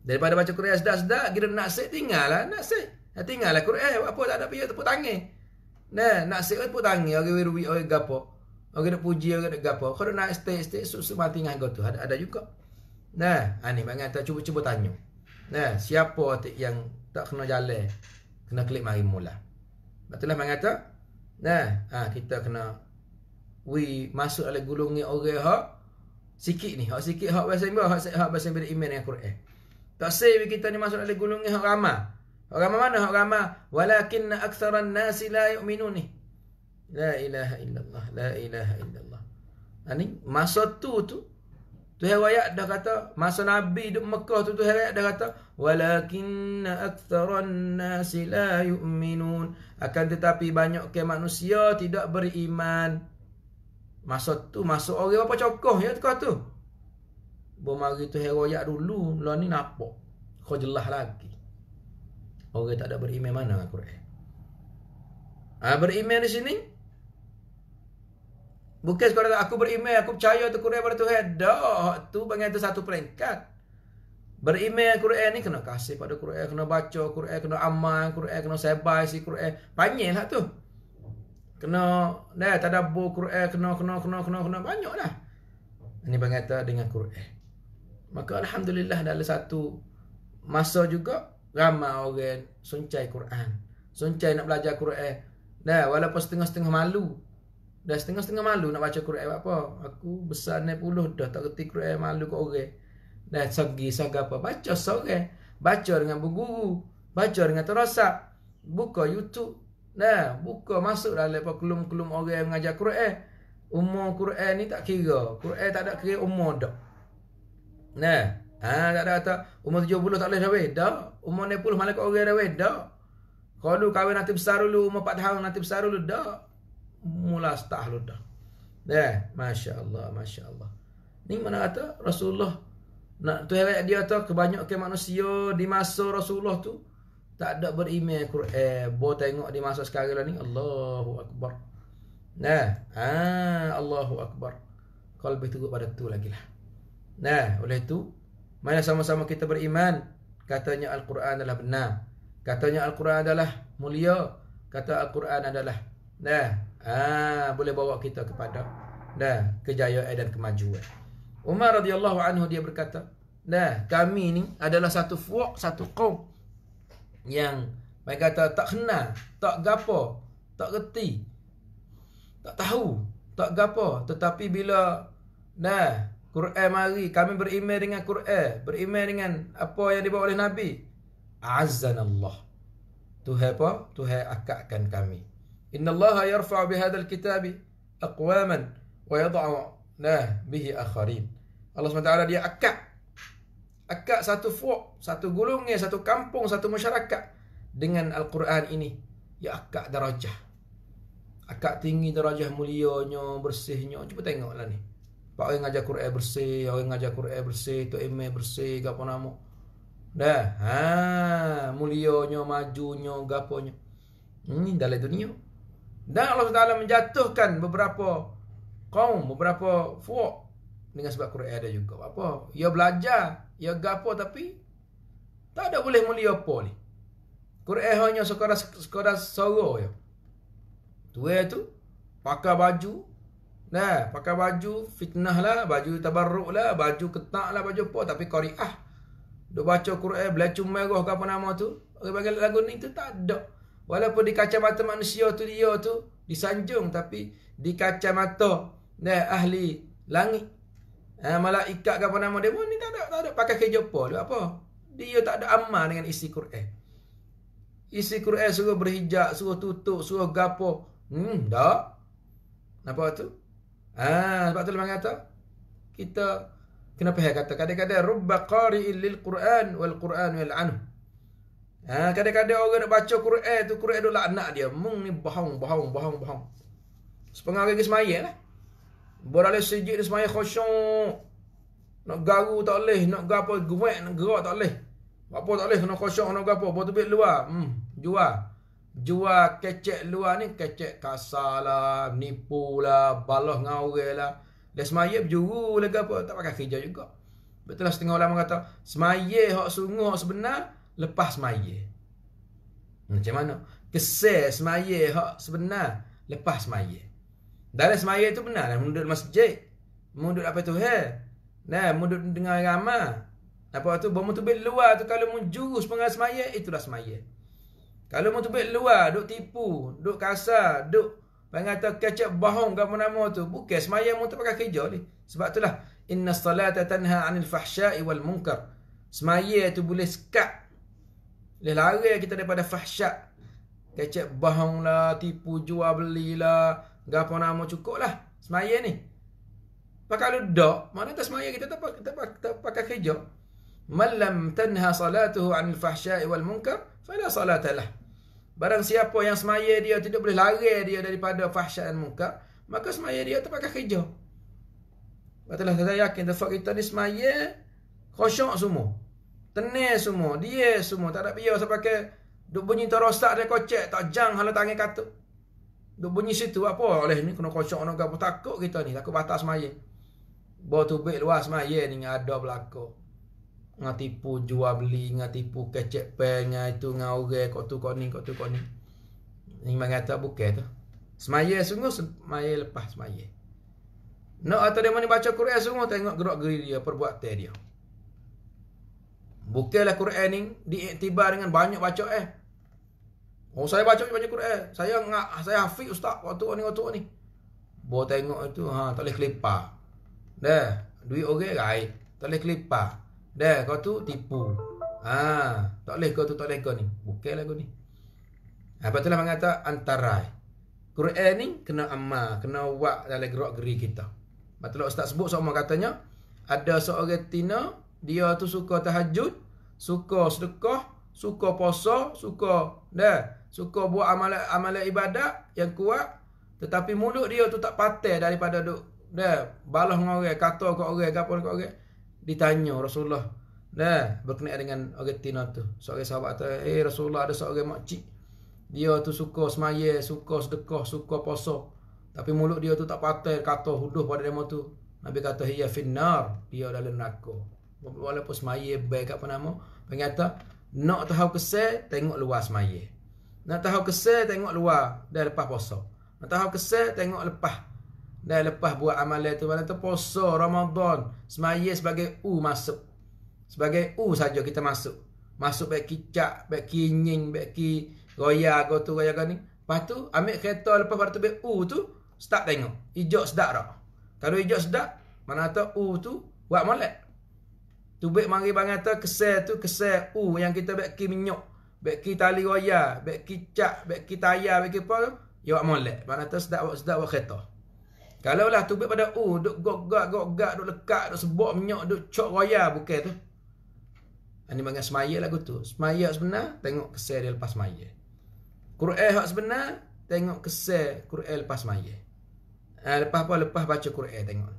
Daripada baca Quran sedak-sedak, kira nak sik tinggallah, nak sik. Ya tinggallah Quran, apa tak ada payah tepuk tangan. Nah, nak sik tepuk tangan, orang okay, wirui orang gapo. Orang nak puji orang nak gapo. Kalau nak stay stay susu mati kau tu ada ada juga. Nah, ani ha, mak ngata cuba-cuba tanya. Nah, siapa yang tak kena jalan? Kena klik mari mula. Batulah Mak kata Nah, ha, kita kena we masuk oleh gulungi orang hak sikit ni, hak sikit hak bahasa Ibrani, hak hak bahasa Ibrani iman dengan Quran. Tak sei kita ni masuk oleh gulungi hak ramai. Hak ramai mana hak ramai? Walakin aktsaran nasi la yu'minun ni. La ilaha illallah, la ilaha illallah. Ani ha, masa tu tu Tuhan Rakyat dah kata masa Nabi di Mekah tu Tuhan Rakyat dah kata walakinna aktharan nasi la yu'minun akan tetapi banyak ke manusia tidak beriman. Masa tu masuk orang apa cokoh ya kata tu. Bermari tu heroyak dulu Lalu ni nampak Kau jelah lagi Orang tak ada beriman mana Al-Quran ha, Beriman di sini Bukan sekadar aku beriman, aku percaya tu Quran pada Tuhan. Dah, tu bagian tu satu peringkat. Beriman yang Quran ni kena kasih pada Quran, kena baca Quran, kena amal Quran, kena sebaik si Quran. Banyak lah tu. Kena, dah tak ada buku Quran, kena, kena, kena, kena, kena, banyak lah. Ini berkata dengan Quran. Maka Alhamdulillah dalam satu masa juga, ramai orang suncai Quran. Suncai nak belajar Quran. Dah, walaupun setengah-setengah malu, Dah setengah-setengah malu nak baca Quran apa. Aku besar ni puluh dah tak kerti Quran malu kat orang. Dah segi saga apa. Baca sore. Baca dengan berguru. Baca dengan terosak. Buka YouTube. Nah, buka masuk dalam apa kelum-kelum orang yang mengajar Quran. Umur Quran ni tak kira. Quran tak ada kira umur dah. Nah, ha, tak ada kata umur 70 tak boleh dah weh. Dah. Umur 60 malah kat orang dah weh. Dah. Kalau lu kahwin nanti besar dulu, umur 4 tahun nanti besar dulu. Dah mula tahlul dah. Dah, eh, masya-Allah, masya-Allah. Ni mana kata Rasulullah nak tu ayat dia tu kebanyakan manusia di masa Rasulullah tu tak ada beriman Quran. Eh, Bo tengok di masa sekarang lah ni Allahu akbar. Nah, ha, Allahu akbar. Kalau begitu pada tu lagi lah. Nah, oleh itu mana sama-sama kita beriman katanya Al-Quran adalah benar. Katanya Al-Quran adalah mulia. Kata Al-Quran adalah nah ha, boleh bawa kita kepada dah kejayaan dan kemajuan. Umar radhiyallahu anhu dia berkata, dah kami ni adalah satu fuq, satu kaum yang mereka kata tak kenal, tak gapo, tak reti, tak tahu, tak gapo, tetapi bila dah Quran mari, kami beriman dengan Quran, beriman dengan apa yang dibawa oleh Nabi. Azza Allah. Tuhan apa? Tuhan akakkan kami. إن الله يرفع بهذا الكتاب أقواما ويضعناه به آخرين الله سبحانه وتعالى dia akak akak satu fuq satu gulungnya satu kampung satu masyarakat dengan Al-Quran ini ya akak darajah akak tinggi darajah mulianya bersihnya cuba tengoklah ni Pak orang ngajar Quran bersih, orang ngajar Quran bersih, tu ime bersih, gapo namo. Dah, ha, mulianya, majunya, gaponya. Ini hmm, dalam dunia. Dan Allah Taala menjatuhkan beberapa kaum, beberapa fuq dengan sebab Quran ada juga. Apa? Ia belajar, ia gapo tapi tak ada boleh mulia apa ni. Quran hanya sekadar sekadar soro ya. Tu tu pakai baju Nah, pakai baju fitnah lah, baju tabarruk lah, baju ketak lah, baju apa. Tapi kariah. Dia baca Quran, belacu merah ke apa nama tu. Okay, bagi lagu ni tu tak ada. Walaupun di kacamata manusia tu dia tu disanjung tapi di kacamata dah eh, ahli langit. Ha, eh, malah ikat apa nama dia pun ni tak ada tak ada pakai kerja apa dia apa. Dia tak ada amal dengan isi Quran. Isi Quran suruh berhijab, suruh tutup, suruh gapo. Hmm, dah. Apa tu? Ah, ha, sebab tu memang kata kita kenapa dia kata kadang-kadang rubba qari'in lil Quran wal Quran wal anhu. Ha, kadang-kadang orang nak baca Quran tu Quran tu anak dia. Mung ni bahong bahong bahong bahong. Sepengah hari dia semayang lah. Berada sejik dia semayang khosyuk. Nak garu tak boleh. Nak gapa gwek nak gerak tak boleh. Buat apa tak boleh. Nak khosyuk nak gapa. Buat tu luar. Hmm, jual. Jual kecek luar ni. Kecek kasar lah. Nipu lah. Balah dengan orang lah. Dia semayang berjuru lah gapa. Tak pakai kerja juga. Betul lah setengah ulama kata. Semayang hak sungguh hak sebenar lepas semaya. Macam mana? Kesel semaya hak sebenar lepas semaya. Dalam semaya tu benar lah. Mundur masjid. Mundur apa tu? He? Nah, mundur dengan ramah. Apa tu? Bawa tu luar tu. Kalau mu jurus pengal semaya, itulah semaya. Kalau mu tu luar, duk tipu, duk kasar, duk mengata kecap bohong ke nama tu. Bukan semaya mu tu pakai kerja ni. Sebab itulah. Inna salata tanha anil fahsyai wal munkar. Semaya tu boleh sekat boleh lari kita daripada fahsyat. Kecek bahang lah, tipu jual beli belilah. Gapa nama cukup lah. Semaya ni. kalau ludak. Mana tak semaya kita tak, tak, tak, tak pakai kerja. Malam tanha salatuhu an fahsyai wal munkar. Fala salatalah. Barang siapa yang semaya dia tidak boleh lari dia daripada fahsyat dan munkar. Maka semaya dia tak pakai kerja. Katalah kita yakin. Tepat kita ni semaya. Khosyok semua. Tenis semua. Dia semua. Tak ada biaya sampai ke. Duk bunyi tak rosak dia kocek. Tak jang halau tangan kata. Duk bunyi situ. Apa oleh ni kena kocok nak gabung. Takut kita ni. Takut batas maya. Bawa tubik luas semaya ni. Ada belako, Nga tipu jual beli. Nga tipu kecek pen. Nga itu. Nga orang. Kau tu kau ni. Kau tu kau ni. Ni mengata bukan tu. Semaya sungguh. Semaya lepas semaya. Nak no, atau dia mana baca Quran semua. Tengok gerak geri dia. Perbuatan dia. dia. Bukalah Quran ni diiktibar dengan banyak baca eh. Oh saya baca banyak Quran. Saya ngak saya hafiz ustaz waktu ni waktu ni. Bo tengok itu ha tak boleh kelipar. Dah, duit orang rai tak boleh kelipar. Dah, kau tu tipu. Ha, tak boleh kau tu tak boleh kau ni. Bukalah kau ni. Ha, lepas tu lah mengata antara Quran ni kena amal, kena buat dalam gerak geri kita. Lepas lah ustaz sebut seorang katanya ada seorang tina dia tu suka tahajud, suka sedekah, suka puasa, suka dah, suka buat amalan-amalan ibadat yang kuat, tetapi mulut dia tu tak patah daripada duk dah balah dengan orang, kata kat orang, gapo kat orang. Ditanya Rasulullah. Dah, berkenaan dengan orang Tina tu. Seorang sahabat tu. "Eh hey, Rasulullah ada seorang mak cik. Dia tu suka semaya, suka sedekah, suka puasa. Tapi mulut dia tu tak patah kata huduh pada demo tu." Nabi kata, "Hiya finnar." Dia dalam neraka walaupun semaya baik apa nama orang kata nak tahu kesal tengok luar semaya nak tahu kesal tengok luar dan lepas puasa nak tahu kesal tengok lepas dan lepas buat amalan tu malam tu puasa Ramadan semaya sebagai u masuk sebagai u saja kita masuk masuk baik kicak baik kinying baik ki goya go tu goya ni lepas tu ambil kereta lepas waktu baik u tu start tengok hijau sedak tak kalau hijau sedak mana tu u tu buat molek Tu baik mari bang kata kesel tu kesel u uh, yang kita baik ki minyak, baik ki tali royal, baik ki cak, baik ki tayar, baik ki apa tu. Ya awak molek. Bang kata sedak awak sedak awak kereta. Kalau lah tu baik pada u uh, duk gogak gogak duk lekat duk sebok minyak duk cok royal bukan tu. Ini bang semaya lagu tu. Semaya sebenar tengok kesel dia lepas semaya. Quran hak sebenar tengok kesel Quran lepas semaya. Ha, lepas apa? Lepas baca Quran tengok.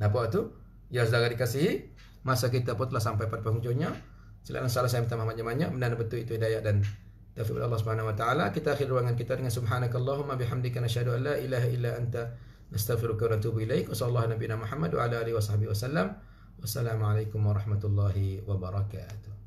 Nampak tu? Ya saudara dikasihi Masa kita pun telah sampai pada penghujungnya Silakan salah saya minta maaf banyak-banyak Benar betul itu hidayah dan Taufiq Allah Subhanahu Wa Taala. Kita akhir ruangan kita dengan Subhanakallahumma bihamdika nashadu an la ilaha illa anta Nastaghfiruka wa natubu ilaik Wa sallallahu nabina Muhammad wa ala alihi wa sahbihi wa sallam Wassalamualaikum warahmatullahi wabarakatuh